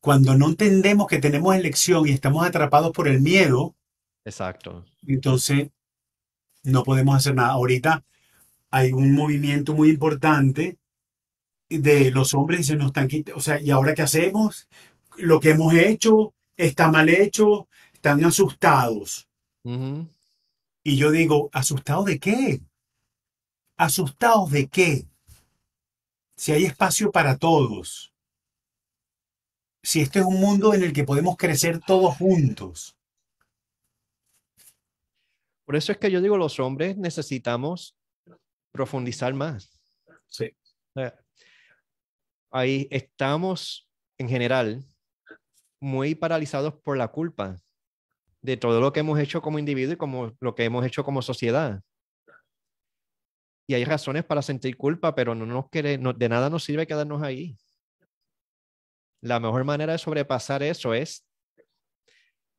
Cuando no entendemos que tenemos elección y estamos atrapados por el miedo, Exacto. entonces no podemos hacer nada. Ahorita hay un movimiento muy importante de los hombres y se nos están quitando, o sea, ¿y ahora qué hacemos? Lo que hemos hecho está mal hecho, están asustados. Y yo digo, ¿asustados de qué? ¿Asustados de qué? Si hay espacio para todos. Si esto es un mundo en el que podemos crecer todos juntos. Por eso es que yo digo, los hombres necesitamos profundizar más. Sí. Ahí estamos en general muy paralizados por la culpa de todo lo que hemos hecho como individuo y como lo que hemos hecho como sociedad. Y hay razones para sentir culpa, pero no nos de nada nos sirve quedarnos ahí. La mejor manera de sobrepasar eso es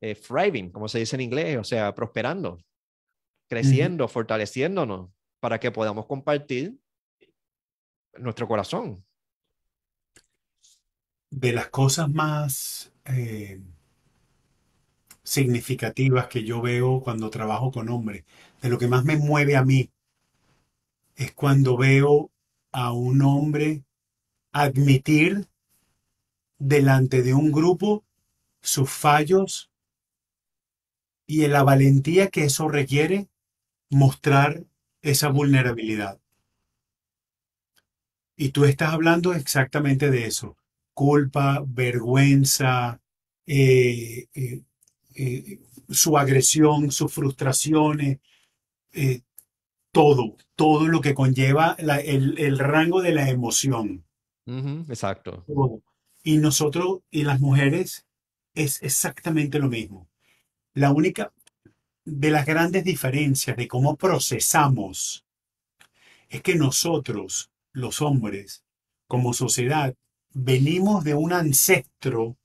eh, thriving, como se dice en inglés, o sea, prosperando, creciendo, fortaleciéndonos para que podamos compartir nuestro corazón. De las cosas más eh, significativas que yo veo cuando trabajo con hombres. De lo que más me mueve a mí es cuando veo a un hombre admitir delante de un grupo sus fallos y en la valentía que eso requiere mostrar esa vulnerabilidad. Y tú estás hablando exactamente de eso. Culpa, vergüenza, eh, eh, eh, su agresión, sus frustraciones, eh, todo, todo lo que conlleva el, rango de la emoción. exacto. Y nosotros y las mujeres es exactamente lo mismo. La única de las grandes diferencias de cómo procesamos es que nosotros, los hombres, como sociedad, venimos de un ancestro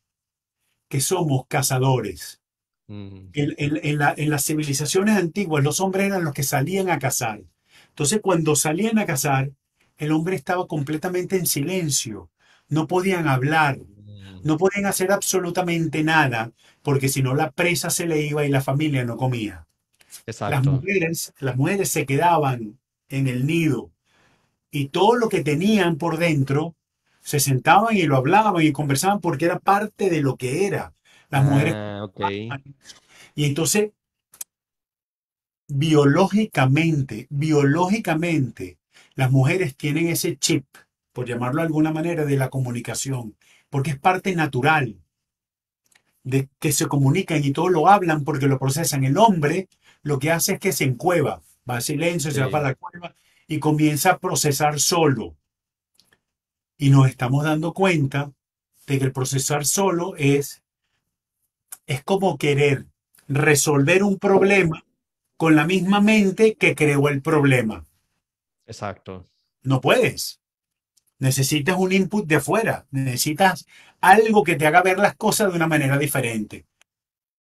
que somos cazadores. En, las civilizaciones antiguas los hombres eran los que salían a cazar. Entonces cuando salían a cazar, el hombre estaba completamente en silencio. No podían hablar, no podían hacer absolutamente nada, porque si no la presa se le iba y la familia no comía. Las mujeres, las mujeres se quedaban en el nido y todo lo que tenían por dentro se sentaban y lo hablaban y conversaban porque era parte de lo que era. Las mujeres. Ah, y entonces, biológicamente, biológicamente, las mujeres tienen ese chip, por llamarlo de alguna manera, de la comunicación, porque es parte natural de que se comunican y todo lo hablan porque lo procesan. El hombre lo que hace es que se encueva, va a silencio, se va para la cueva y comienza a procesar solo. Y nos estamos dando cuenta de que el procesar solo es es como querer resolver un problema con la misma mente que creó el problema. Exacto. No puedes. Necesitas un input de fuera. necesitas algo que te haga ver las cosas de una manera diferente.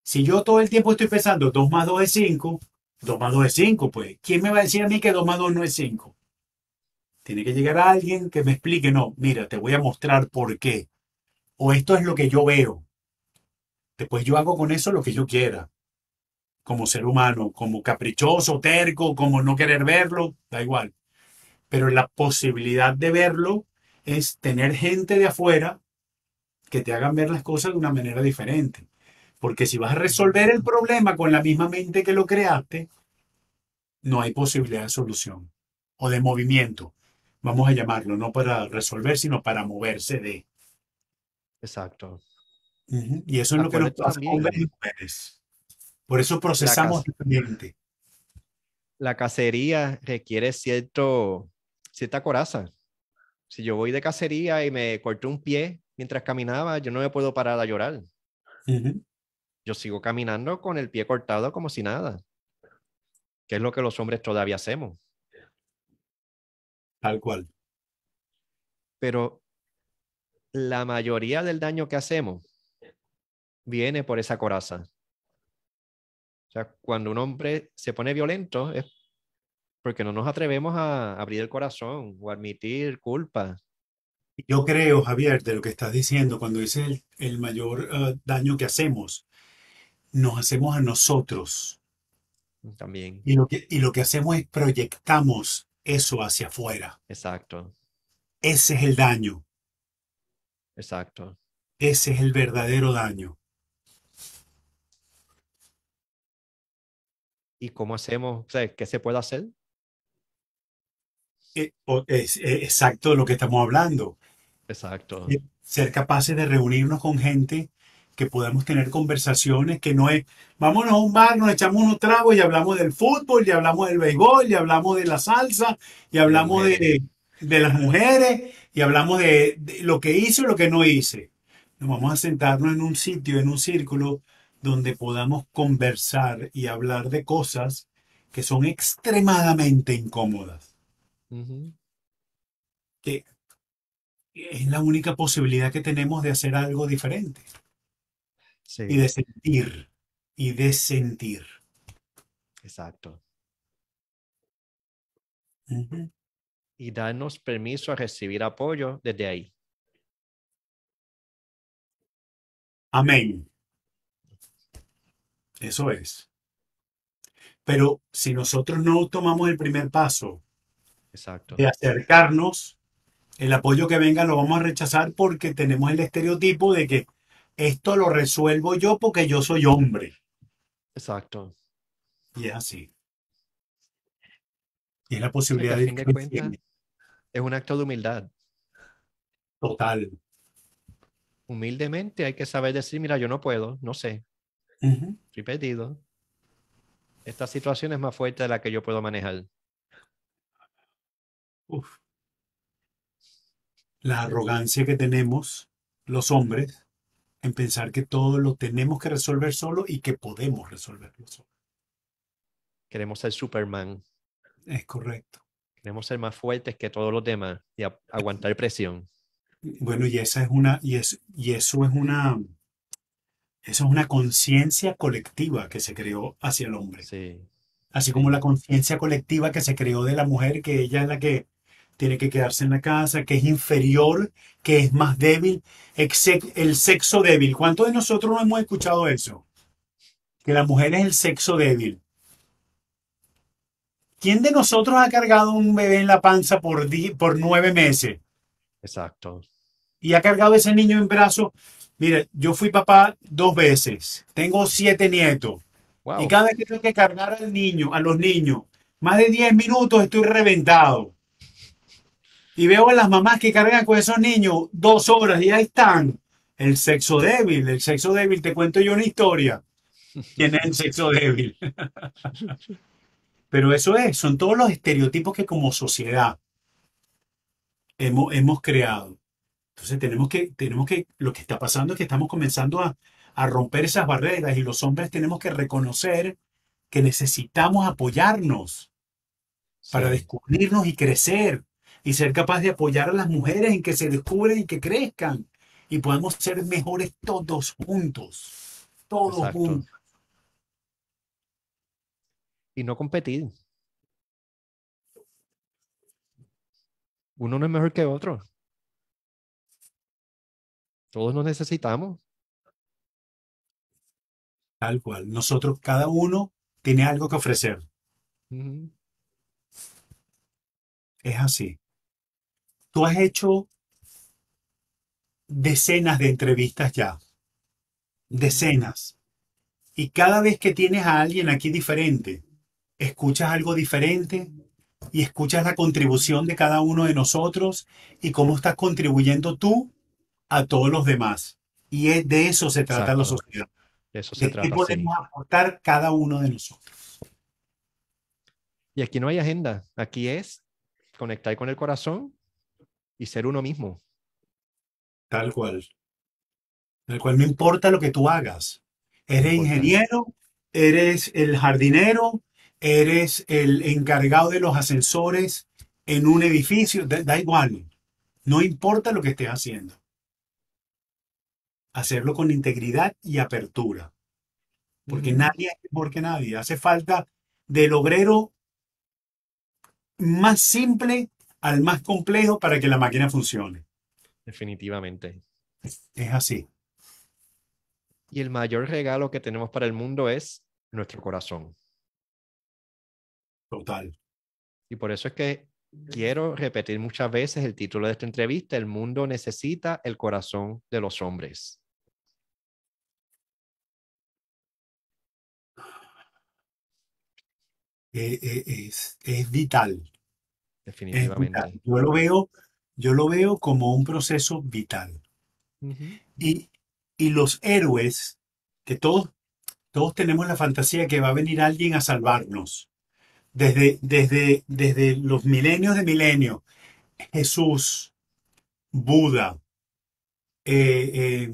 Si yo todo el tiempo estoy pensando 2 más 2 es 5, 2 más 2 es 5, pues, ¿quién me va a decir a mí que 2 más 2 no es 5? Tiene que llegar a alguien que me explique, no, mira, te voy a mostrar por qué. O esto es lo que yo veo pues yo hago con eso lo que yo quiera, como ser humano, como caprichoso, terco, como no querer verlo, da igual. Pero la posibilidad de verlo es tener gente de afuera que te hagan ver las cosas de una manera diferente. Porque si vas a resolver el problema con la misma mente que lo creaste, no hay posibilidad de solución o de movimiento, vamos a llamarlo, no para resolver, sino para moverse de. Exacto. Y eso es lo que nos pasa con las mujeres. Por eso procesamos diferente. La cacería requiere cierto, cierta coraza. Si yo voy de cacería y me corto un pie mientras caminaba, yo no me puedo parar a llorar. Yo sigo caminando con el pie cortado como si nada, que es lo que los hombres todavía hacemos. Tal cual. Pero la mayoría del daño que hacemos viene por esa coraza. O sea, cuando un hombre se pone violento es porque no nos atrevemos a abrir el corazón o admitir culpa. Yo creo, Javier, de lo que estás diciendo, cuando es el, mayor eh, daño que hacemos, nos hacemos a nosotros. También. Y lo, que, y lo que hacemos es proyectamos eso hacia afuera. Exacto. Ese es el daño. Exacto. Ese es el verdadero daño. y cómo hacemos, o qué se puede hacer. Eh, eh, exacto lo que estamos hablando. Exacto. Eh, ser capaces de reunirnos con gente que podamos tener conversaciones que no es, vámonos a un bar, nos echamos unos tragos y hablamos del fútbol, y hablamos del béisbol, y hablamos de la salsa, y hablamos de, de las mujeres, y hablamos de, lo que hice y lo que no hice. Nos vamos a sentarnos en un sitio, en un círculo, donde podamos conversar y hablar de cosas que son extremadamente incómodas. Que es la única posibilidad que tenemos de hacer algo diferente. Y de sentir. Y de sentir. Exacto. Y darnos permiso a recibir apoyo desde ahí. Amén. Eso es. Pero si nosotros no tomamos el primer paso Exacto. de acercarnos, el apoyo que venga lo vamos a rechazar porque tenemos el estereotipo de que esto lo resuelvo yo porque yo soy hombre. Exacto. Y es así. Y es la posibilidad de... es un acto de humildad. Total. Humildemente hay que saber decir, mira, yo no puedo, no sé repetido, esta situación es más fuerte de la que yo puedo manejar. Uf. La arrogancia que tenemos los hombres en pensar que todo lo tenemos que resolver solo y que podemos resolverlo solo. Queremos ser Superman. Es correcto. Queremos ser más fuertes que todos los demás y aguantar presión. Bueno, y esa es una, y, es, y eso es una, eso es una conciencia colectiva que se creó hacia el hombre. Sí. Así como la conciencia colectiva que se creó de la mujer, que ella es la que tiene que quedarse en la casa, que es inferior, que es más débil, el sexo débil. ¿Cuántos de nosotros no hemos escuchado eso? Que la mujer es el sexo débil. ¿Quién de nosotros ha cargado un bebé en la panza por, por nueve meses? Exacto. Y ha cargado ese niño en brazos Mire, yo fui papá dos veces, tengo siete nietos. Y cada vez que tengo que cargar al niño, a los niños, más de diez minutos estoy reventado. Y veo a las mamás que cargan con esos niños dos horas y ahí están. El sexo débil, el sexo débil, te cuento yo una historia. ¿Quién el sexo débil? Pero eso es, son todos los estereotipos que como sociedad hemos, hemos creado. Entonces tenemos que, tenemos que, lo que está pasando es que estamos comenzando a, romper esas barreras y los hombres tenemos que reconocer que necesitamos apoyarnos para descubrirnos y crecer y ser capaz de apoyar a las mujeres en que se descubren y que crezcan y podamos ser mejores todos juntos, todos juntos. Y no competir. Uno no es mejor que otro. Todos nos necesitamos. Tal cual. Nosotros, cada uno tiene algo que ofrecer. Es así. Tú has hecho decenas de entrevistas ya. Decenas. Y cada vez que tienes a alguien aquí diferente, escuchas algo diferente y escuchas la contribución de cada uno de nosotros y cómo estás contribuyendo tú a todos los demás. Y de eso se trata la sociedad. De eso se trata. ¿Qué podemos aportar cada uno de nosotros? Y aquí no hay agenda. Aquí es conectar con el corazón y ser uno mismo. Tal cual. Tal cual. No importa lo que tú hagas. Eres ingeniero, eres el jardinero, eres el encargado de los ascensores en un edificio. da igual. No importa lo que estés haciendo hacerlo con integridad y apertura. Porque nadie es nadie. Hace falta del obrero más simple al más complejo para que la máquina funcione. Definitivamente. Es así. Y el mayor regalo que tenemos para el mundo es nuestro corazón. Total. Y por eso es que quiero repetir muchas veces el título de esta entrevista, El mundo necesita el corazón de los hombres. Eh, eh, es, es, vital. Definitivamente. Yo, lo veo, yo lo veo como un proceso vital. y, los héroes, que todos, todos tenemos la fantasía que va a venir alguien a salvarnos. Desde, desde, desde los milenios de milenios, Jesús, Buda, eh,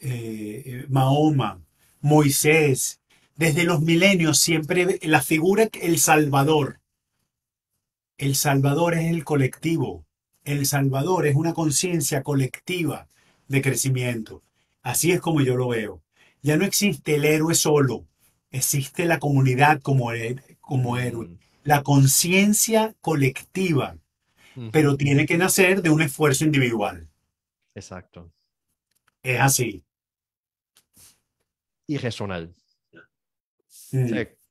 em, Mahoma, Moisés, desde los milenios siempre la figura el Salvador. El Salvador es el colectivo. El Salvador es una conciencia colectiva de crecimiento. Así es como yo lo veo. Ya no existe el héroe solo, existe la comunidad como, como héroe, la conciencia colectiva, pero tiene que nacer de un esfuerzo individual. Exacto. Es así. Y resonar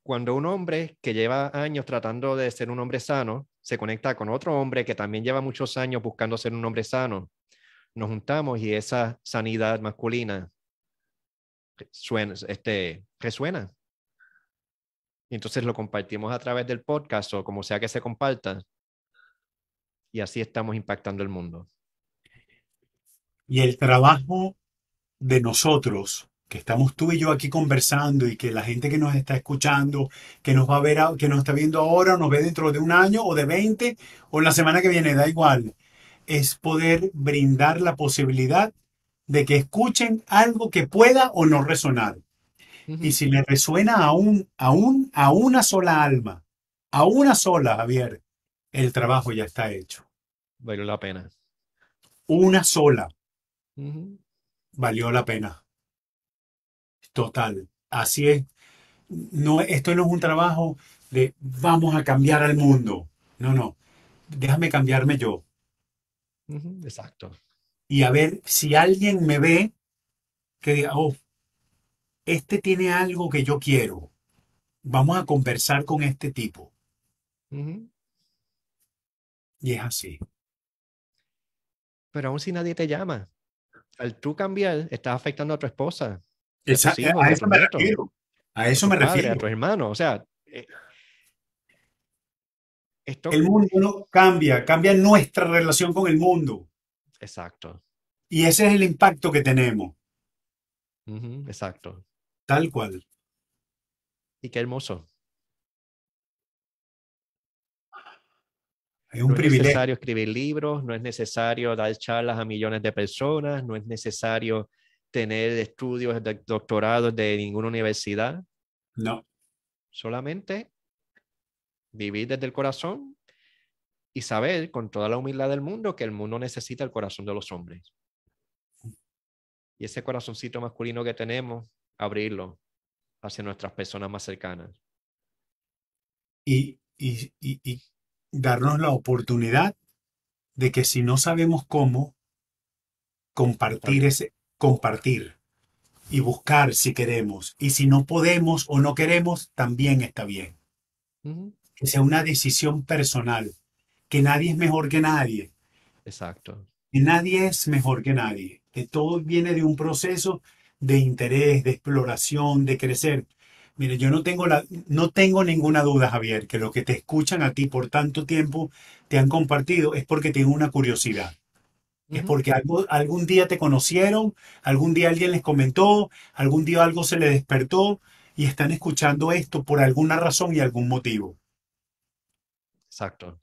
cuando un hombre que lleva años tratando de ser un hombre sano se conecta con otro hombre que también lleva muchos años buscando ser un hombre sano, nos juntamos y esa sanidad masculina este, resuena. Y entonces lo compartimos a través del podcast o como sea que se comparta. Y así estamos impactando el mundo. Y el trabajo de nosotros que estamos tú y yo aquí conversando y que la gente que nos está escuchando, que nos va a ver, que nos está viendo ahora, nos ve dentro de un año o de 20 o la semana que viene, da igual, es poder brindar la posibilidad de que escuchen algo que pueda o no resonar. Y si le resuena a, un, a, un, a una sola alma, a una sola, Javier, el trabajo ya está hecho. Valió la pena. Una sola. Valió la pena total. Así es. No, esto no es un trabajo de vamos a cambiar al mundo. No, no. Déjame cambiarme yo. Exacto. Y a ver si alguien me ve que diga, oh, este tiene algo que yo quiero. Vamos a conversar con este tipo. Y es así. Pero aún si nadie te llama, al tú cambiar, estás afectando a tu esposa, a, eso me refiero. A eso me refiero. hermano, o sea. Eh, el mundo no cambia, cambia nuestra relación con el mundo. Exacto. Y ese es el impacto que tenemos. exacto. Tal cual. Y qué hermoso. Es un no es necesario escribir libros, no es necesario dar charlas a millones de personas, no es necesario tener estudios, de doctorados de ninguna universidad. No. Solamente vivir desde el corazón y saber con toda la humildad del mundo que el mundo necesita el corazón de los hombres. Y ese corazoncito masculino que tenemos, abrirlo hacia nuestras personas más cercanas. y darnos la oportunidad de que si no sabemos cómo compartir ese, compartir y buscar si queremos. Y si no podemos o no queremos, también está bien. Que sea una decisión personal, que nadie es mejor que nadie. Exacto. Que nadie es mejor que nadie, que todo viene de un proceso de interés, de exploración, de crecer. Mire, yo no tengo, la, no tengo ninguna duda, Javier, que lo que te escuchan a ti por tanto tiempo te han compartido es porque tengo una curiosidad. Es porque algún día te conocieron, algún día alguien les comentó, algún día algo se le despertó y están escuchando esto por alguna razón y algún motivo. Exacto.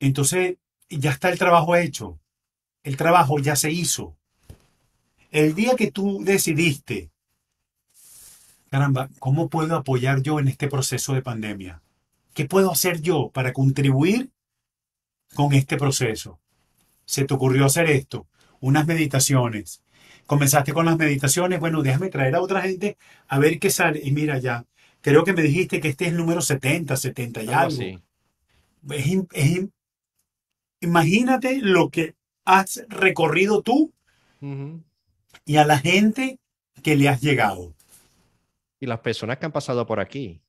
Entonces, ya está el trabajo hecho. El trabajo ya se hizo. El día que tú decidiste, caramba, ¿cómo puedo apoyar yo en este proceso de pandemia? ¿Qué puedo hacer yo para contribuir con este proceso? se te ocurrió hacer esto, unas meditaciones. Comenzaste con las meditaciones, bueno, déjame traer a otra gente a ver qué sale. Y mira ya, creo que me dijiste que este es el número 70, 70 y algo. imagínate lo que has recorrido tú y a la gente que le has llegado. Y las personas que han pasado por aquí.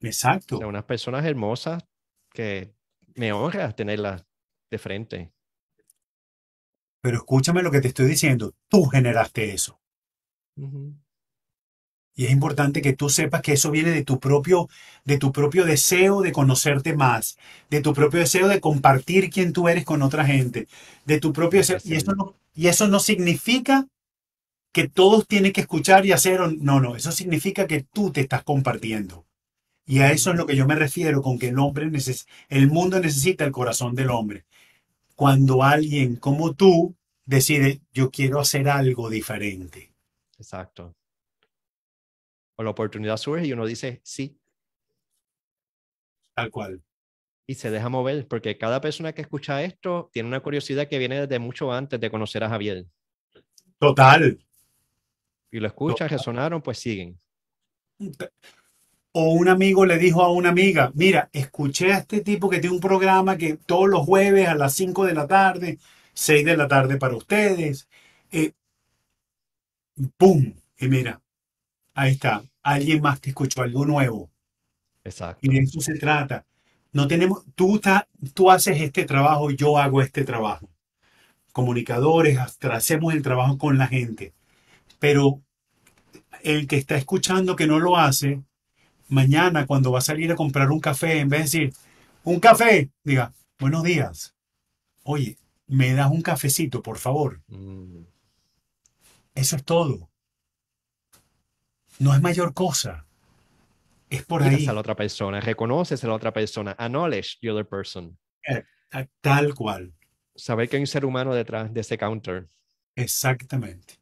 Exacto. unas personas hermosas que me honra tenerlas de frente pero escúchame lo que te estoy diciendo, tú generaste eso. Y es importante que tú sepas que eso viene de tu propio, de tu propio deseo de conocerte más, de tu propio deseo de compartir quién tú eres con otra gente, de tu propio deseo. Y eso no, y eso no significa que todos tienen que escuchar y hacer. No, no, eso significa que tú te estás compartiendo. Y a eso es lo que yo me refiero con que el hombre el mundo necesita el corazón del hombre cuando alguien como tú decide, yo quiero hacer algo diferente. Exacto. O la oportunidad surge y uno dice, sí. Tal cual. Y se deja mover, porque cada persona que escucha esto tiene una curiosidad que viene desde mucho antes de conocer a Javier. Total. Y lo escuchas, resonaron, pues siguen o un amigo le dijo a una amiga, mira, escuché a este tipo que tiene un programa que todos los jueves a las 5 de la tarde, 6 de la tarde para ustedes. Eh, ¡Pum! Y mira, ahí está, alguien más te escuchó, algo nuevo. Exacto. Y de eso se trata. No tenemos, tú, tú haces este trabajo, yo hago este trabajo. Comunicadores, hacemos el trabajo con la gente. Pero el que está escuchando que no lo hace, mañana cuando va a salir a comprar un café, en vez de decir, un café, diga, buenos días. Oye, me das un cafecito, por favor. Mm. Eso es todo. No es mayor cosa. Es por ahí. a la otra persona, reconoces a la otra persona, acknowledge the other person. Eh, tal cual. Saber que hay un ser humano detrás de ese counter. Exactamente.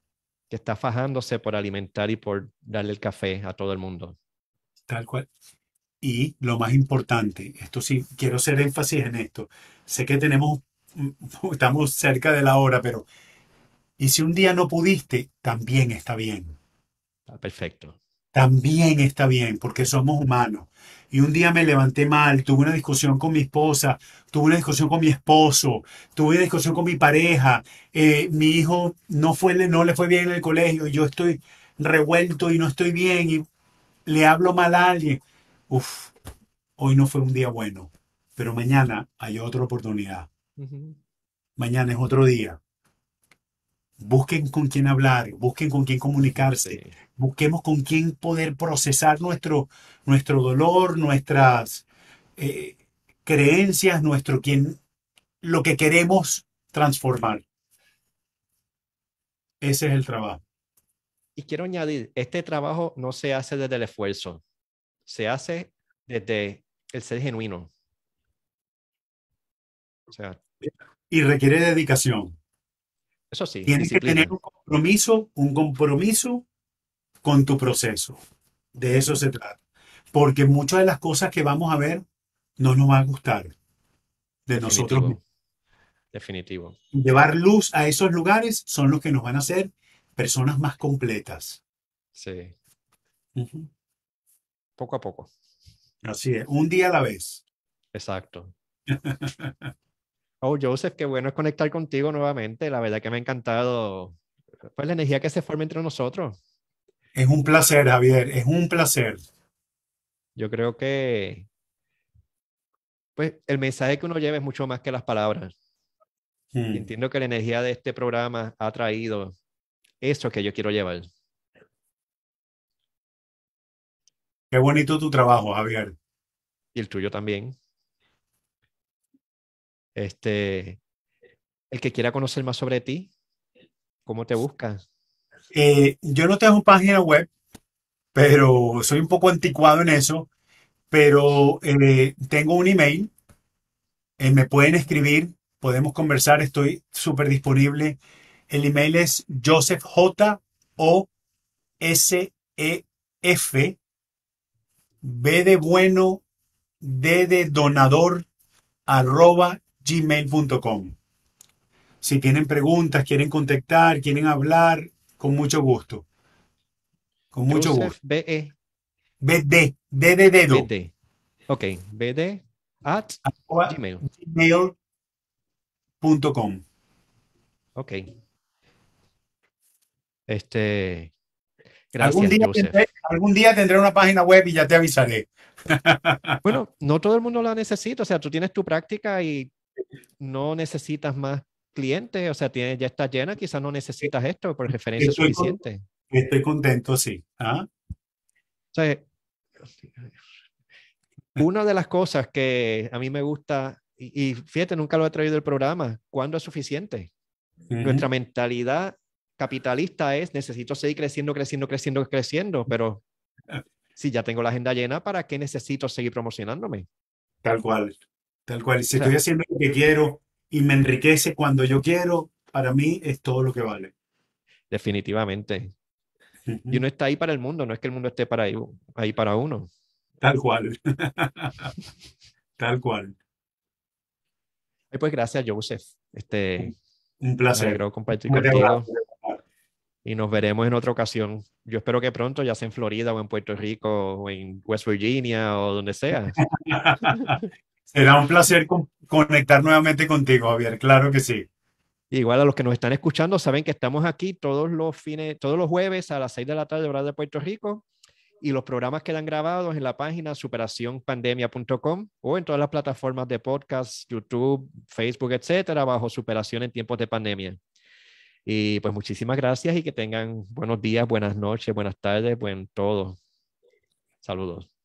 Que está fajándose por alimentar y por darle el café a todo el mundo. Tal cual. Y lo más importante, esto sí, quiero hacer énfasis en esto. Sé que tenemos, estamos cerca de la hora, pero y si un día no pudiste, también está bien. Ah, perfecto. También está bien, porque somos humanos. Y un día me levanté mal, tuve una discusión con mi esposa, tuve una discusión con mi esposo, tuve una discusión con mi pareja, eh, mi hijo no, fue, no le fue bien en el colegio, yo estoy revuelto y no estoy bien. Y le hablo mal a alguien. Uf, hoy no fue un día bueno, pero mañana hay otra oportunidad. Mañana es otro día. Busquen con quién hablar, busquen con quién comunicarse, busquemos con quién poder procesar nuestro, nuestro dolor, nuestras eh, creencias, nuestro quien, lo que queremos transformar. Ese es el trabajo. Y quiero añadir, este trabajo no se hace desde el esfuerzo, se hace desde el ser genuino. y requiere dedicación. Eso sí. Tienes que tener un compromiso, un compromiso con tu proceso. De eso se trata. Porque muchas de las cosas que vamos a ver no nos van a gustar. De nosotros. Definitivo. Llevar luz a esos lugares son los que nos van a hacer personas más completas. Sí. Poco a poco. Así es, un día a la vez. Exacto. oh, Joseph, qué bueno es conectar contigo nuevamente. La verdad que me ha encantado pues, la energía que se forma entre nosotros. Es un placer, Javier, es un placer. Yo creo que pues el mensaje que uno lleva es mucho más que las palabras. Hmm. Entiendo que la energía de este programa ha traído eso que yo quiero llevar. Qué bonito tu trabajo, Javier. Y el tuyo también. Este, el que quiera conocer más sobre ti, ¿cómo te buscas? Eh, yo no tengo página web, pero soy un poco anticuado en eso, pero eh, tengo un email, eh, me pueden escribir, podemos conversar, estoy súper disponible. El email es joseph, J o s e f b de bueno, d donador, arroba gmail.com. Si tienen preguntas, quieren contactar, quieren hablar, con mucho gusto. Con mucho gusto. B-E. b e. D de dedo. Okay. Ok, BD ok. Este, algún, día tendré, una página web y ya te avisaré. Bueno, no todo el mundo la necesita, o sea, tú tienes tu práctica y no necesitas más clientes, o sea, tienes, ya está llena, quizás no necesitas esto por referencia suficiente. estoy contento, sí. ¿Ah? una de las cosas que a mí me gusta, y, fíjate, nunca lo he traído el programa, ¿cuándo es suficiente? Nuestra mentalidad capitalista es necesito seguir creciendo, creciendo, creciendo, creciendo, pero si ya tengo la agenda llena, ¿para qué necesito seguir promocionándome? Tal cual, tal cual. Si estoy haciendo lo que quiero y me enriquece cuando yo quiero, para mí es todo lo que vale. Definitivamente. Y uno está ahí para el mundo, no es que el mundo esté para ahí, ahí para uno. Tal cual. tal cual. Pues gracias, Joseph. Este, un placer. Me y nos veremos en otra ocasión. Yo espero que pronto, ya sea en Florida o en Puerto Rico o en West Virginia o donde sea. Será un placer conectar nuevamente contigo, Javier, claro que sí. Igual a los que nos están escuchando, saben que estamos aquí todos los fines, todos los jueves a las 6 de la tarde, hora de Puerto Rico, y los programas quedan grabados en la página superacionpandemia.com o en todas las plataformas de podcast, YouTube, Facebook, etcétera, bajo Superación en tiempos de pandemia. Y pues muchísimas gracias y que tengan buenos días, buenas noches, buenas tardes, buen todo. Saludos.